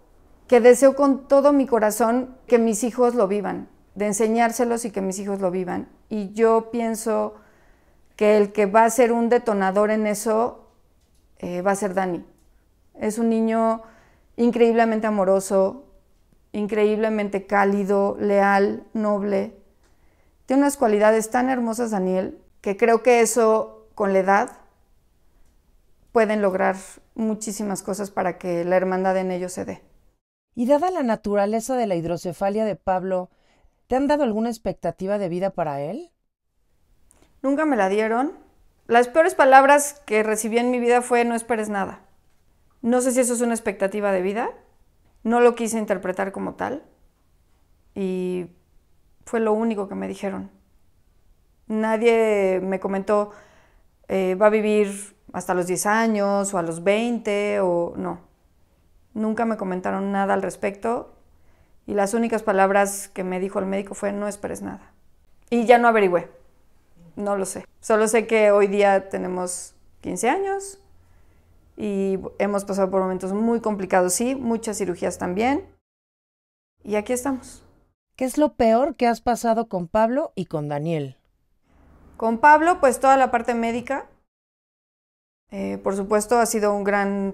que deseo con todo mi corazón que mis hijos lo vivan de enseñárselos y que mis hijos lo vivan. Y yo pienso que el que va a ser un detonador en eso eh, va a ser Dani. Es un niño increíblemente amoroso, increíblemente cálido, leal, noble. Tiene unas cualidades tan hermosas, Daniel, que creo que eso con la edad pueden lograr muchísimas cosas para que la hermandad en ellos se dé. Y dada la naturaleza de la hidrocefalia de Pablo, ¿Te han dado alguna expectativa de vida para él? Nunca me la dieron. Las peores palabras que recibí en mi vida fue no esperes nada. No sé si eso es una expectativa de vida. No lo quise interpretar como tal. Y fue lo único que me dijeron. Nadie me comentó, eh, va a vivir hasta los 10 años o a los 20 o no. Nunca me comentaron nada al respecto y las únicas palabras que me dijo el médico fue no esperes nada. Y ya no averigüé. No lo sé. Solo sé que hoy día tenemos 15 años y hemos pasado por momentos muy complicados, sí, muchas cirugías también. Y aquí estamos. ¿Qué es lo peor que has pasado con Pablo y con Daniel? Con Pablo, pues toda la parte médica. Eh, por supuesto, ha sido un gran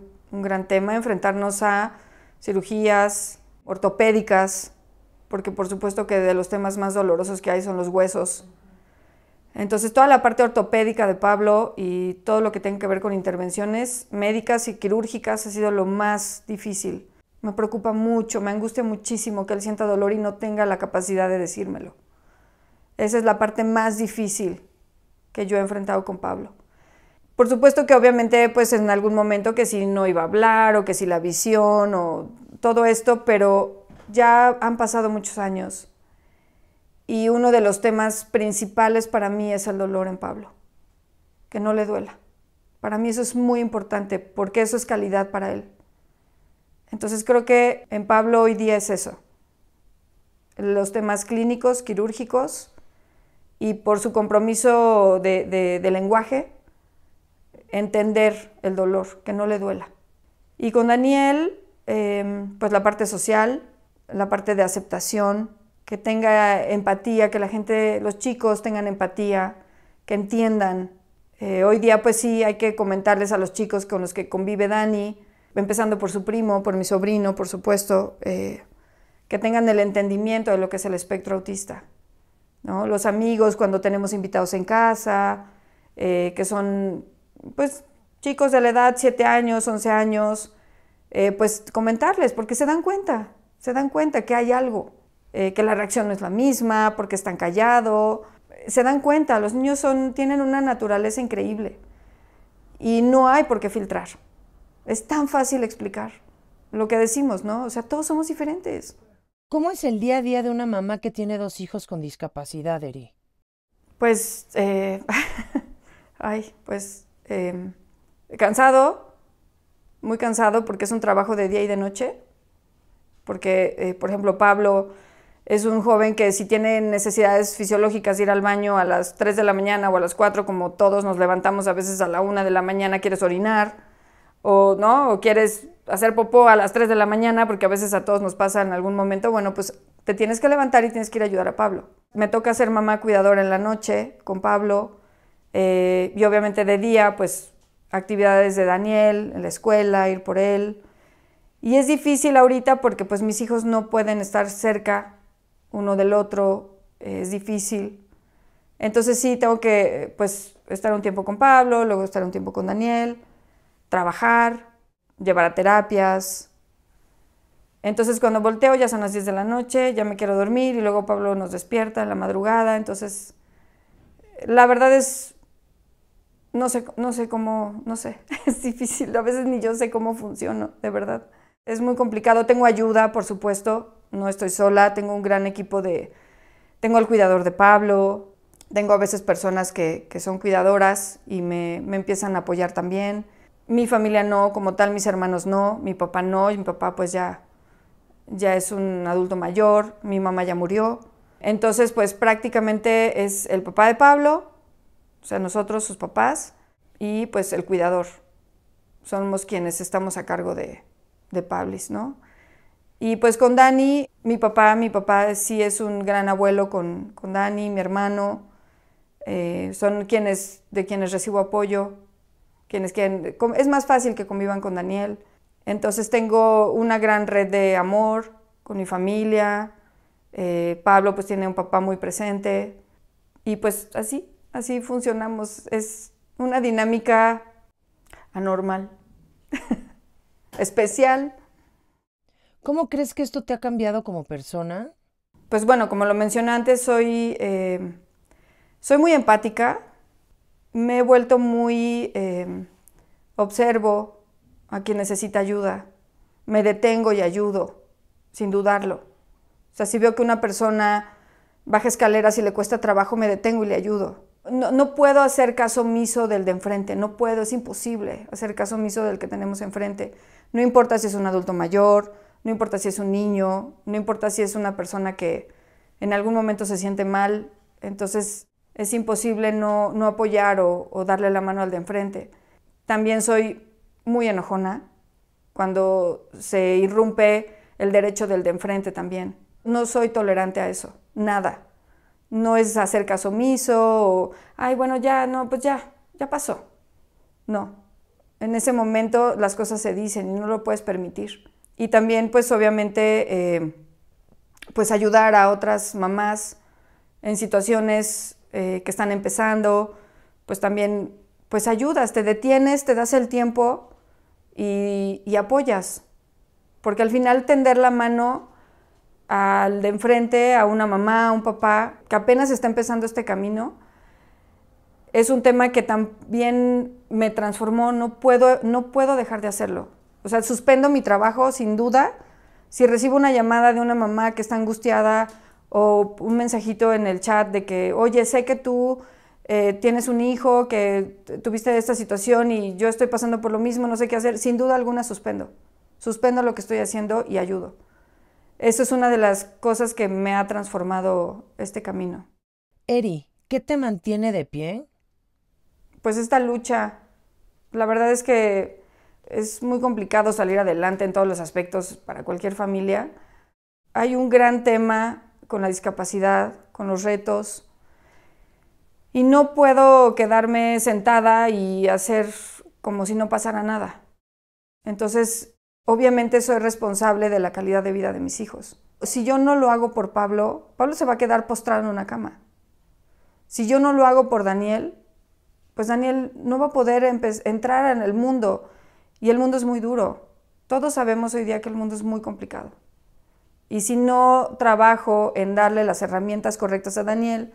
tema enfrentarnos a cirugías, ortopédicas, porque por supuesto que de los temas más dolorosos que hay son los huesos. Entonces, toda la parte ortopédica de Pablo y todo lo que tenga que ver con intervenciones médicas y quirúrgicas ha sido lo más difícil. Me preocupa mucho, me angustia muchísimo que él sienta dolor y no tenga la capacidad de decírmelo. Esa es la parte más difícil que yo he enfrentado con Pablo. Por supuesto que obviamente pues en algún momento que si no iba a hablar o que si la visión o todo esto, pero ya han pasado muchos años y uno de los temas principales para mí es el dolor en Pablo, que no le duela. Para mí eso es muy importante porque eso es calidad para él. Entonces creo que en Pablo hoy día es eso. Los temas clínicos, quirúrgicos y por su compromiso de, lenguaje, entender el dolor, que no le duela. Y con Daniel Em, pues la parte social, la parte de aceptación, que tenga empatía, que la gente, los chicos tengan empatía, que entiendan. Eh, hoy día pues sí hay que comentarles a los chicos con los que convive Dani, empezando por su primo, por mi sobrino, por supuesto, eh, que tengan el entendimiento de lo que es el espectro autista. Los amigos cuando tenemos invitados en casa, eh, que son pues chicos de la edad, 7 años, 11 años, eh, pues comentarles, porque se dan cuenta, se dan cuenta que hay algo, eh, que la reacción no es la misma, porque están callados, se dan cuenta, los niños tienen una naturaleza increíble y no hay por qué filtrar. Es tan fácil explicar lo que decimos, ¿no? O sea, todos somos diferentes. ¿Cómo es el día a día de una mamá que tiene dos hijos con discapacidad, Eri? Pues, eh, ay, pues, cansado, muy cansado porque es un trabajo de día y de noche, porque, eh, por ejemplo, Pablo es un joven que si tiene necesidades fisiológicas ir al baño a las 3 de la mañana o a las 4, como todos nos levantamos a veces a la 1 de la mañana, quieres orinar, o no, o quieres hacer popó a las 3 de la mañana, porque a veces a todos nos pasa en algún momento, bueno, pues te tienes que levantar y tienes que ir a ayudar a Pablo. Me toca ser mamá cuidadora en la noche con Pablo, eh, y obviamente de día, pues actividades de Daniel, en la escuela, ir por él. Y es difícil ahorita porque pues mis hijos no pueden estar cerca uno del otro, eh, es difícil. Entonces sí, tengo que pues estar un tiempo con Pablo, luego estar un tiempo con Daniel, trabajar, llevar a terapias. Entonces cuando volteo ya son las 10 de la noche, ya me quiero dormir y luego Pablo nos despierta en la madrugada. Entonces la verdad es no sé, no sé cómo, no sé, es difícil, a veces ni yo sé cómo funciono, de verdad. Es muy complicado, tengo ayuda, por supuesto, no estoy sola, tengo un gran equipo de, tengo el cuidador de Pablo, tengo a veces personas que, son cuidadoras y me, me, empiezan a apoyar también. Mi familia no, como tal, mis hermanos no, mi papá no, y mi papá pues ya, ya es un adulto mayor, mi mamá ya murió. Entonces pues prácticamente es el papá de Pablo, o sea, nosotros, sus papás y pues el cuidador. Somos quienes estamos a cargo de, de Pablis, ¿no? Y pues con Dani, mi papá, mi papá sí es un gran abuelo con, con Dani, mi hermano, eh, son quienes, de quienes recibo apoyo, quienes quieren, es más fácil que convivan con Daniel. Entonces tengo una gran red de amor con mi familia, eh, Pablo pues tiene un papá muy presente y pues así, Así funcionamos. Es una dinámica anormal, especial. ¿Cómo crees que esto te ha cambiado como persona? Pues bueno, como lo mencioné antes, soy, eh, soy muy empática. Me he vuelto muy... Eh, observo a quien necesita ayuda. Me detengo y ayudo, sin dudarlo. O sea, si veo que una persona baja escaleras y le cuesta trabajo, me detengo y le ayudo no, puedo hacer caso omiso del de enfrente, no puedo, es imposible hacer caso omiso del que tenemos enfrente. No importa si es un adulto mayor, no importa si es un niño, no importa si es una persona que en algún momento se siente mal, entonces es imposible no, apoyar o darle la mano al de enfrente. También soy muy enojona cuando se irrumpe el derecho del de enfrente también. No soy tolerante a eso, nada no es hacer caso omiso o, ay, bueno, ya, no, pues ya, ya pasó. No, en ese momento las cosas se dicen y no lo puedes permitir. Y también, pues obviamente, eh, pues ayudar a otras mamás en situaciones eh, que están empezando, pues también, pues ayudas, te detienes, te das el tiempo y, y apoyas. Porque al final tender la mano al de enfrente, a una mamá, a un papá, que apenas está empezando este camino. Es un tema que también me transformó, no puedo, no puedo dejar de hacerlo. O sea, suspendo mi trabajo sin duda. Si recibo una llamada de una mamá que está angustiada o un mensajito en el chat de que, oye, sé que tú eh, tienes un hijo, que tuviste esta situación y yo estoy pasando por lo mismo, no sé qué hacer, sin duda alguna suspendo. Suspendo lo que estoy haciendo y ayudo eso es una de las cosas que me ha transformado este camino. Eri, ¿qué te mantiene de pie? Pues esta lucha. La verdad es que es muy complicado salir adelante en todos los aspectos para cualquier familia. Hay un gran tema con la discapacidad, con los retos. Y no puedo quedarme sentada y hacer como si no pasara nada. Entonces, obviamente soy responsable de la calidad de vida de mis hijos. Si yo no lo hago por Pablo, Pablo se va a quedar postrado en una cama. Si yo no lo hago por Daniel, pues Daniel no va a poder entrar en el mundo y el mundo es muy duro. Todos sabemos hoy día que el mundo es muy complicado. Y si no trabajo en darle las herramientas correctas a Daniel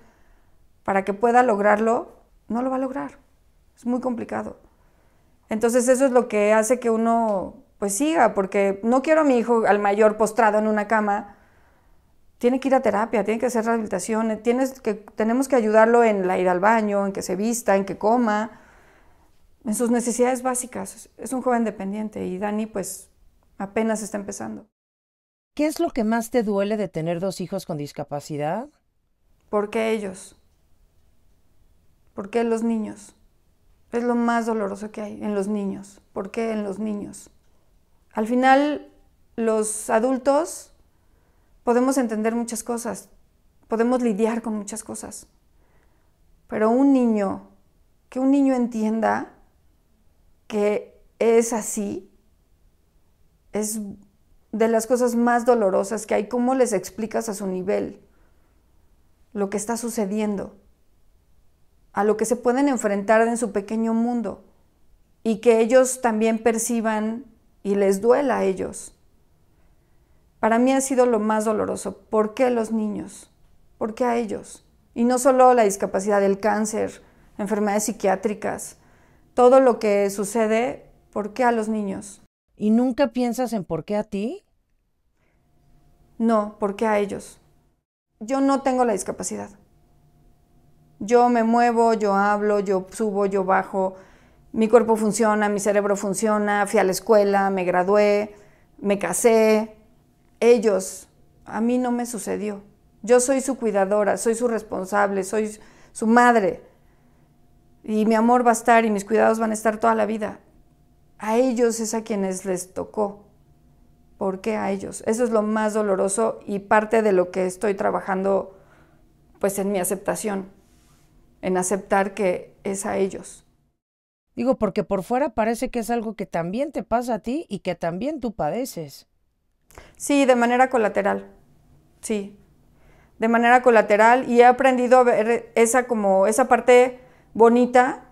para que pueda lograrlo, no lo va a lograr. Es muy complicado. Entonces eso es lo que hace que uno pues siga, porque no quiero a mi hijo, al mayor, postrado en una cama. Tiene que ir a terapia, tiene que hacer rehabilitación, tenemos que ayudarlo en la ir al baño, en que se vista, en que coma, en sus necesidades básicas. Es un joven dependiente y Dani pues apenas está empezando. ¿Qué es lo que más te duele de tener dos hijos con discapacidad? ¿Por qué ellos? ¿Por qué los niños? Es lo más doloroso que hay en los niños. ¿Por qué en los niños? Al final, los adultos podemos entender muchas cosas, podemos lidiar con muchas cosas, pero un niño, que un niño entienda que es así, es de las cosas más dolorosas que hay, cómo les explicas a su nivel lo que está sucediendo, a lo que se pueden enfrentar en su pequeño mundo y que ellos también perciban y les duela a ellos. Para mí ha sido lo más doloroso. ¿Por qué los niños? ¿Por qué a ellos? Y no solo la discapacidad, el cáncer, enfermedades psiquiátricas, todo lo que sucede, ¿por qué a los niños? ¿Y nunca piensas en por qué a ti? No, ¿por qué a ellos? Yo no tengo la discapacidad. Yo me muevo, yo hablo, yo subo, yo bajo, mi cuerpo funciona, mi cerebro funciona, fui a la escuela, me gradué, me casé. Ellos, a mí no me sucedió. Yo soy su cuidadora, soy su responsable, soy su madre. Y mi amor va a estar y mis cuidados van a estar toda la vida. A ellos es a quienes les tocó. ¿Por qué a ellos? Eso es lo más doloroso y parte de lo que estoy trabajando pues en mi aceptación, en aceptar que es a ellos. Digo, porque por fuera parece que es algo que también te pasa a ti y que también tú padeces. Sí, de manera colateral. Sí. De manera colateral y he aprendido a ver esa como esa parte bonita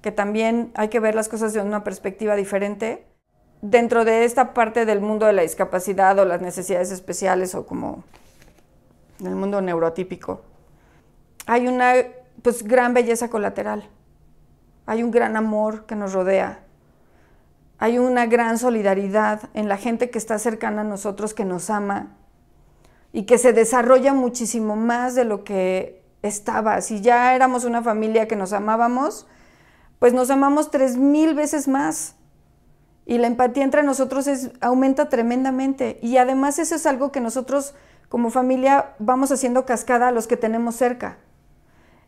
que también hay que ver las cosas de una perspectiva diferente dentro de esta parte del mundo de la discapacidad o las necesidades especiales o como en el mundo neurotípico. Hay una pues gran belleza colateral hay un gran amor que nos rodea, hay una gran solidaridad en la gente que está cercana a nosotros, que nos ama y que se desarrolla muchísimo más de lo que estaba. Si ya éramos una familia que nos amábamos, pues nos amamos tres mil veces más. Y la empatía entre nosotros es, aumenta tremendamente. Y además eso es algo que nosotros como familia vamos haciendo cascada a los que tenemos cerca.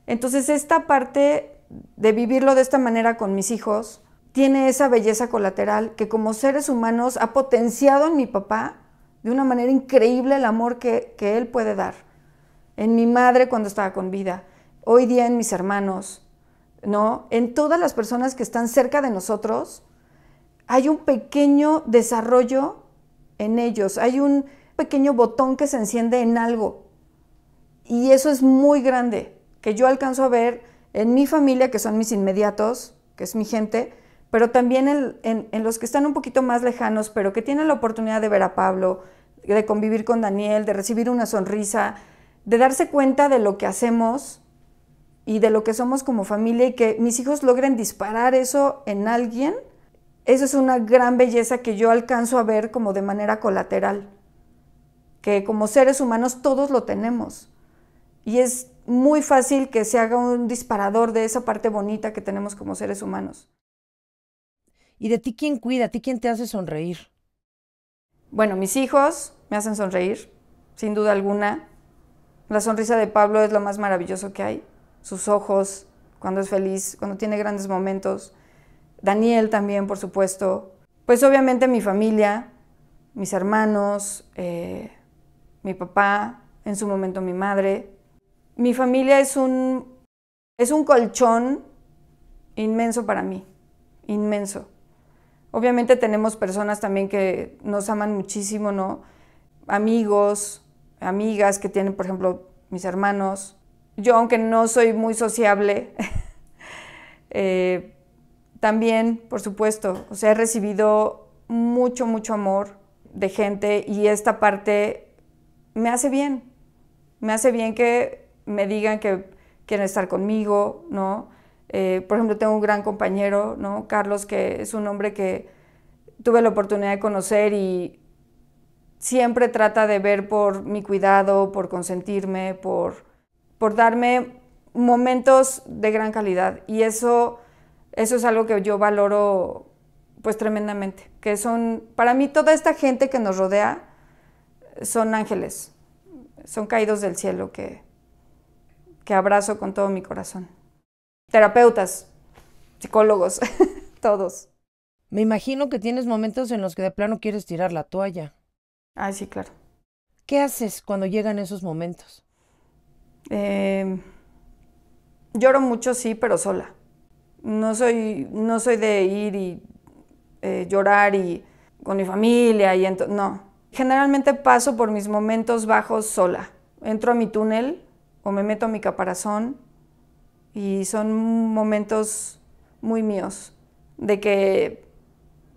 Entonces esta parte de vivirlo de esta manera con mis hijos, tiene esa belleza colateral que como seres humanos ha potenciado en mi papá de una manera increíble el amor que, él puede dar. En mi madre cuando estaba con vida, hoy día en mis hermanos, ¿no? En todas las personas que están cerca de nosotros, hay un pequeño desarrollo en ellos, hay un pequeño botón que se enciende en algo. Y eso es muy grande, que yo alcanzo a ver en mi familia, que son mis inmediatos, que es mi gente, pero también en, los que están un poquito más lejanos, pero que tienen la oportunidad de ver a Pablo, de convivir con Daniel, de recibir una sonrisa, de darse cuenta de lo que hacemos y de lo que somos como familia y que mis hijos logren disparar eso en alguien, eso es una gran belleza que yo alcanzo a ver como de manera colateral, que como seres humanos todos lo tenemos. Y es muy fácil que se haga un disparador de esa parte bonita que tenemos como seres humanos. ¿Y de ti quién cuida? ¿A ti quién te hace sonreír? Bueno, mis hijos me hacen sonreír, sin duda alguna. La sonrisa de Pablo es lo más maravilloso que hay. Sus ojos, cuando es feliz, cuando tiene grandes momentos. Daniel también, por supuesto. Pues obviamente mi familia, mis hermanos, eh, mi papá, en su momento mi madre mi familia es un, un colchón inmenso para mí, inmenso. Obviamente tenemos personas también que nos aman muchísimo, ¿no? Amigos, amigas que tienen, por ejemplo, mis hermanos. Yo, aunque no soy muy sociable, eh, también, por supuesto, o sea, he recibido mucho, mucho amor de gente y esta parte me hace bien. Me hace bien que me digan que quieren estar conmigo, ¿no? Eh, por ejemplo, tengo un gran compañero, ¿no? Carlos, que es un hombre que tuve la oportunidad de conocer y siempre trata de ver por mi cuidado, por consentirme, por, por darme momentos de gran calidad. Y eso, eso es algo que yo valoro pues tremendamente, que son, para mí toda esta gente que nos rodea son ángeles, son caídos del cielo que, que abrazo con todo mi corazón. Terapeutas, psicólogos, todos. Me imagino que tienes momentos en los que de plano quieres tirar la toalla. Ah, sí, claro. ¿Qué haces cuando llegan esos momentos? Em, lloro mucho, sí, pero sola. No soy, no soy de ir y eh, llorar y con mi familia y no. Generalmente paso por mis momentos bajos sola. Entro a mi túnel o me meto a mi caparazón y son momentos muy míos, de que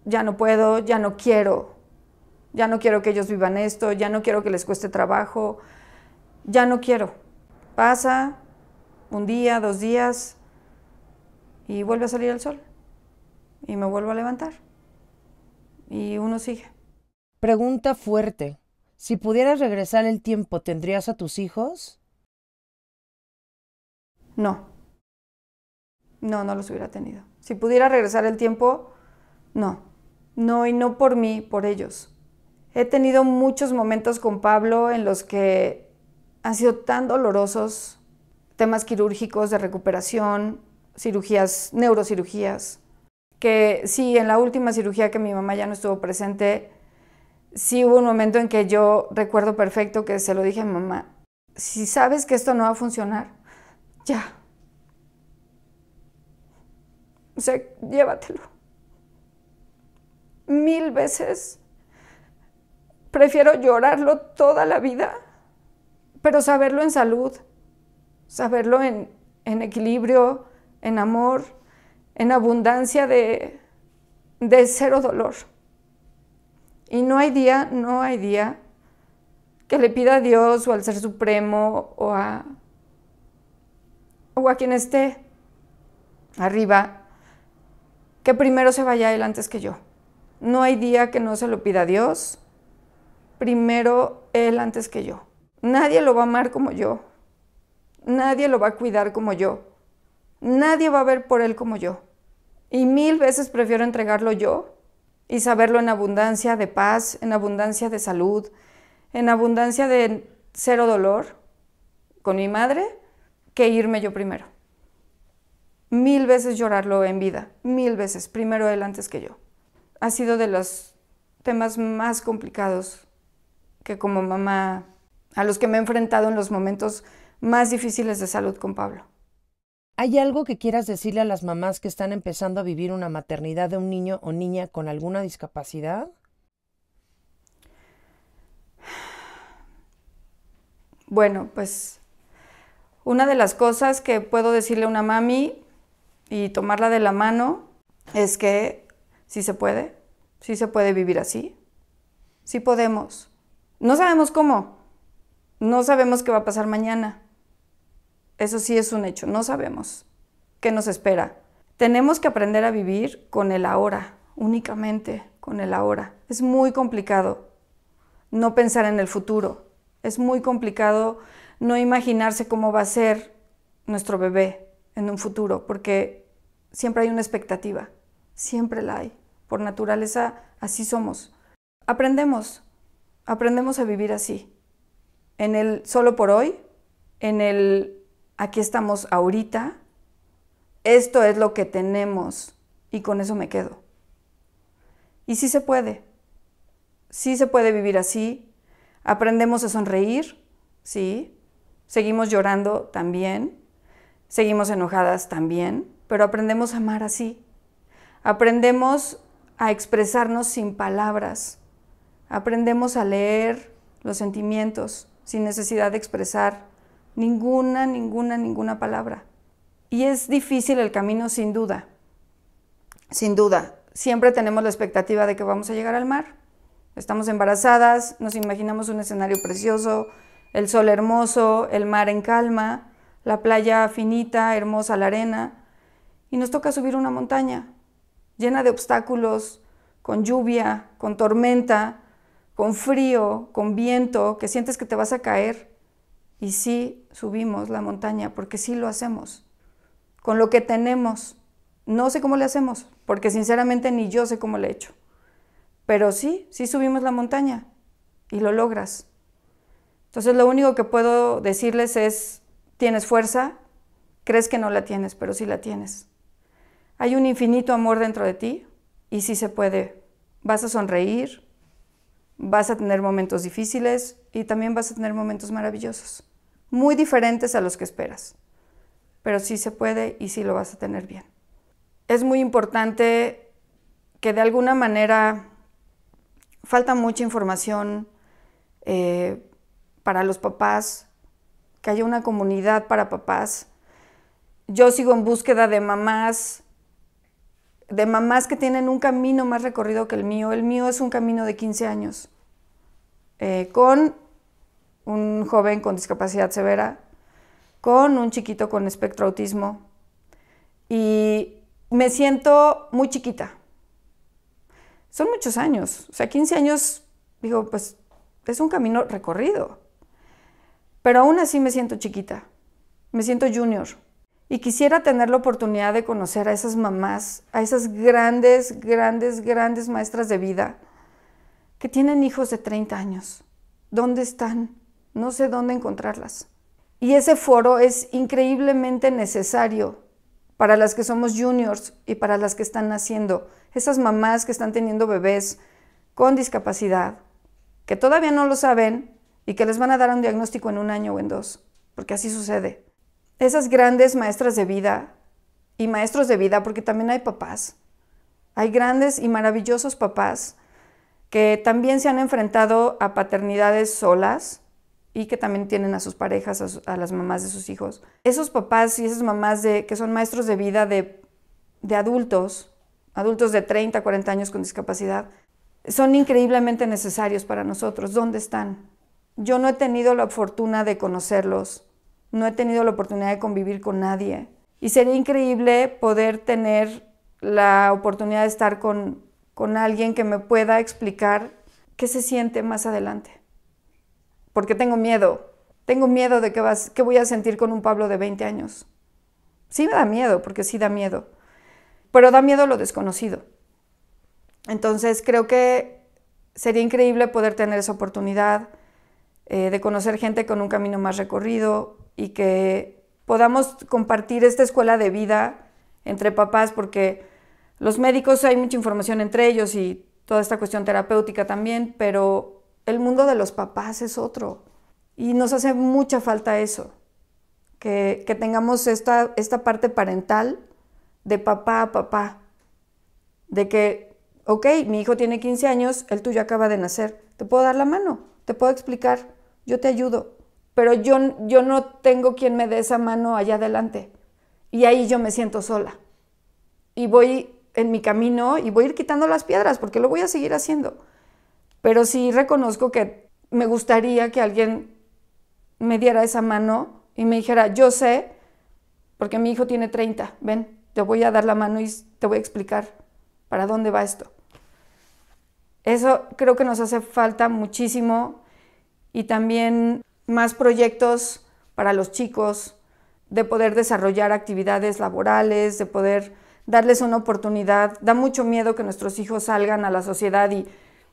ya no puedo, ya no quiero, ya no quiero que ellos vivan esto, ya no quiero que les cueste trabajo, ya no quiero. Pasa un día, dos días y vuelve a salir el sol y me vuelvo a levantar y uno sigue. Pregunta fuerte. Si pudieras regresar el tiempo, ¿tendrías a tus hijos? no. No, no los hubiera tenido. Si pudiera regresar el tiempo, no. No, y no por mí, por ellos. He tenido muchos momentos con Pablo en los que han sido tan dolorosos, temas quirúrgicos de recuperación, cirugías, neurocirugías, que sí, en la última cirugía que mi mamá ya no estuvo presente, sí hubo un momento en que yo recuerdo perfecto que se lo dije a mi mamá, si sabes que esto no va a funcionar, ya. llévatelo. Mil veces prefiero llorarlo toda la vida, pero saberlo en salud, saberlo en, en equilibrio, en amor, en abundancia de, de cero dolor. Y no hay día, no hay día que le pida a Dios o al Ser Supremo o a o a quien esté arriba, que primero se vaya él antes que yo. No hay día que no se lo pida Dios, primero él antes que yo. Nadie lo va a amar como yo, nadie lo va a cuidar como yo, nadie va a ver por él como yo. Y mil veces prefiero entregarlo yo y saberlo en abundancia de paz, en abundancia de salud, en abundancia de cero dolor con mi madre que irme yo primero. Mil veces llorarlo en vida, mil veces, primero él antes que yo. Ha sido de los temas más complicados que como mamá, a los que me he enfrentado en los momentos más difíciles de salud con Pablo. ¿Hay algo que quieras decirle a las mamás que están empezando a vivir una maternidad de un niño o niña con alguna discapacidad? Bueno, pues una de las cosas que puedo decirle a una mami y tomarla de la mano es que sí se puede, sí se puede vivir así, sí podemos. No sabemos cómo, no sabemos qué va a pasar mañana. Eso sí es un hecho, no sabemos qué nos espera. Tenemos que aprender a vivir con el ahora, únicamente con el ahora. Es muy complicado no pensar en el futuro. Es muy complicado no imaginarse cómo va a ser nuestro bebé en un futuro, porque siempre hay una expectativa, siempre la hay. Por naturaleza, así somos. Aprendemos, aprendemos a vivir así. En el solo por hoy, en el aquí estamos ahorita, esto es lo que tenemos y con eso me quedo. Y sí se puede, sí se puede vivir así. Aprendemos a sonreír, sí, Seguimos llorando también, seguimos enojadas también, pero aprendemos a amar así. Aprendemos a expresarnos sin palabras. Aprendemos a leer los sentimientos sin necesidad de expresar ninguna, ninguna, ninguna palabra. Y es difícil el camino sin duda. Sin duda, siempre tenemos la expectativa de que vamos a llegar al mar. Estamos embarazadas, nos imaginamos un escenario precioso, el sol hermoso, el mar en calma, la playa finita, hermosa la arena, y nos toca subir una montaña llena de obstáculos, con lluvia, con tormenta, con frío, con viento, que sientes que te vas a caer. Y sí subimos la montaña, porque sí lo hacemos, con lo que tenemos. No sé cómo le hacemos, porque sinceramente ni yo sé cómo le he hecho. Pero sí, sí subimos la montaña y lo logras. Entonces lo único que puedo decirles es, tienes fuerza, crees que no la tienes, pero sí la tienes. Hay un infinito amor dentro de ti y sí se puede. Vas a sonreír, vas a tener momentos difíciles y también vas a tener momentos maravillosos, muy diferentes a los que esperas, pero sí se puede y sí lo vas a tener bien. Es muy importante que de alguna manera falta mucha información. Eh, para los papás, que haya una comunidad para papás. Yo sigo en búsqueda de mamás, de mamás que tienen un camino más recorrido que el mío. El mío es un camino de 15 años, eh, con un joven con discapacidad severa, con un chiquito con espectro autismo. Y me siento muy chiquita. Son muchos años, o sea, 15 años, digo, pues es un camino recorrido. Pero aún así me siento chiquita, me siento junior y quisiera tener la oportunidad de conocer a esas mamás, a esas grandes, grandes, grandes maestras de vida que tienen hijos de 30 años. ¿Dónde están? No sé dónde encontrarlas. Y ese foro es increíblemente necesario para las que somos juniors y para las que están naciendo, esas mamás que están teniendo bebés con discapacidad, que todavía no lo saben, y que les van a dar un diagnóstico en un año o en dos, porque así sucede. Esas grandes maestras de vida y maestros de vida, porque también hay papás, hay grandes y maravillosos papás que también se han enfrentado a paternidades solas y que también tienen a sus parejas, a, las mamás de sus hijos. Esos papás y esas mamás que son maestros de vida de, de adultos, adultos de 30, 40 años con discapacidad, son increíblemente necesarios para nosotros. ¿Dónde están? Yo no he tenido la fortuna de conocerlos, no he tenido la oportunidad de convivir con nadie. Y sería increíble poder tener la oportunidad de estar con, alguien que me pueda explicar qué se siente más adelante. Porque tengo miedo, tengo miedo de qué voy a sentir con un Pablo de 20 años. Sí me da miedo, porque sí da miedo, pero da miedo lo desconocido. Entonces creo que sería increíble poder tener esa oportunidad eh, de conocer gente con un camino más recorrido y que podamos compartir esta escuela de vida entre papás, porque los médicos hay mucha información entre ellos y toda esta cuestión terapéutica también, pero el mundo de los papás es otro y nos hace mucha falta eso, que, tengamos esta, esta parte parental de papá a papá, de que, ok, mi hijo tiene 15 años, el tuyo acaba de nacer, te puedo dar la mano, te puedo explicar yo te ayudo, pero yo, yo no tengo quien me dé esa mano allá adelante. Y ahí yo me siento sola. Y voy en mi camino y voy a ir quitando las piedras porque lo voy a seguir haciendo. Pero sí reconozco que me gustaría que alguien me diera esa mano y me dijera, yo sé, porque mi hijo tiene 30, ven, te voy a dar la mano y te voy a explicar para dónde va esto. Eso creo que nos hace falta muchísimo y también más proyectos para los chicos, de poder desarrollar actividades laborales, de poder darles una oportunidad. Da mucho miedo que nuestros hijos salgan a la sociedad y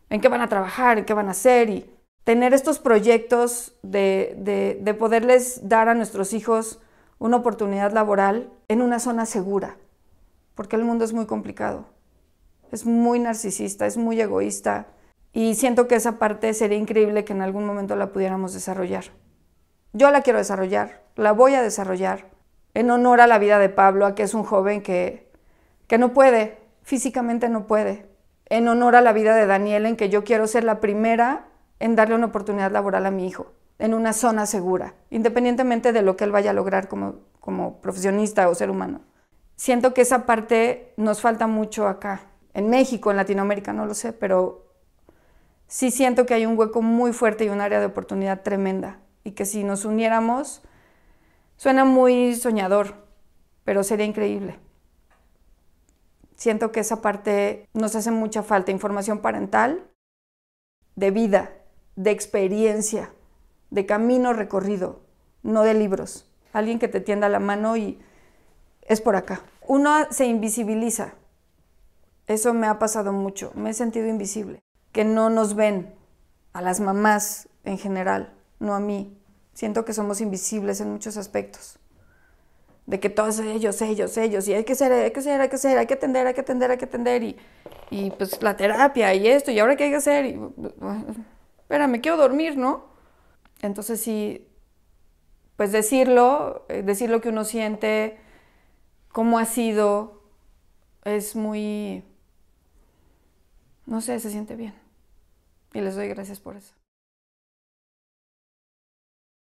en qué van a trabajar, en qué van a hacer y tener estos proyectos de, de poderles dar a nuestros hijos una oportunidad laboral en una zona segura, porque el mundo es muy complicado, es muy narcisista, es muy egoísta, y siento que esa parte sería increíble que en algún momento la pudiéramos desarrollar. Yo la quiero desarrollar, la voy a desarrollar en honor a la vida de Pablo, a que es un joven que, que no puede, físicamente no puede. En honor a la vida de Daniel, en que yo quiero ser la primera en darle una oportunidad laboral a mi hijo, en una zona segura, independientemente de lo que él vaya a lograr como, como profesionista o ser humano. Siento que esa parte nos falta mucho acá, en México, en Latinoamérica, no lo sé, pero sí siento que hay un hueco muy fuerte y un área de oportunidad tremenda y que si nos uniéramos, suena muy soñador, pero sería increíble. Siento que esa parte nos hace mucha falta, información parental, de vida, de experiencia, de camino recorrido, no de libros. Alguien que te tienda la mano y es por acá. Uno se invisibiliza. Eso me ha pasado mucho, me he sentido invisible que no nos ven, a las mamás en general, no a mí. Siento que somos invisibles en muchos aspectos. De que todos ellos, ellos, ellos, y hay que ser, hay que ser, hay que ser, hay que atender, hay que atender, hay que atender, y, pues la terapia, y esto, y ahora qué hay que hacer, y espera, me quiero dormir, ¿no? Entonces sí, pues decirlo, eh, decir lo que uno siente, cómo ha sido, es muy, no sé, se siente bien. Y les doy gracias por eso.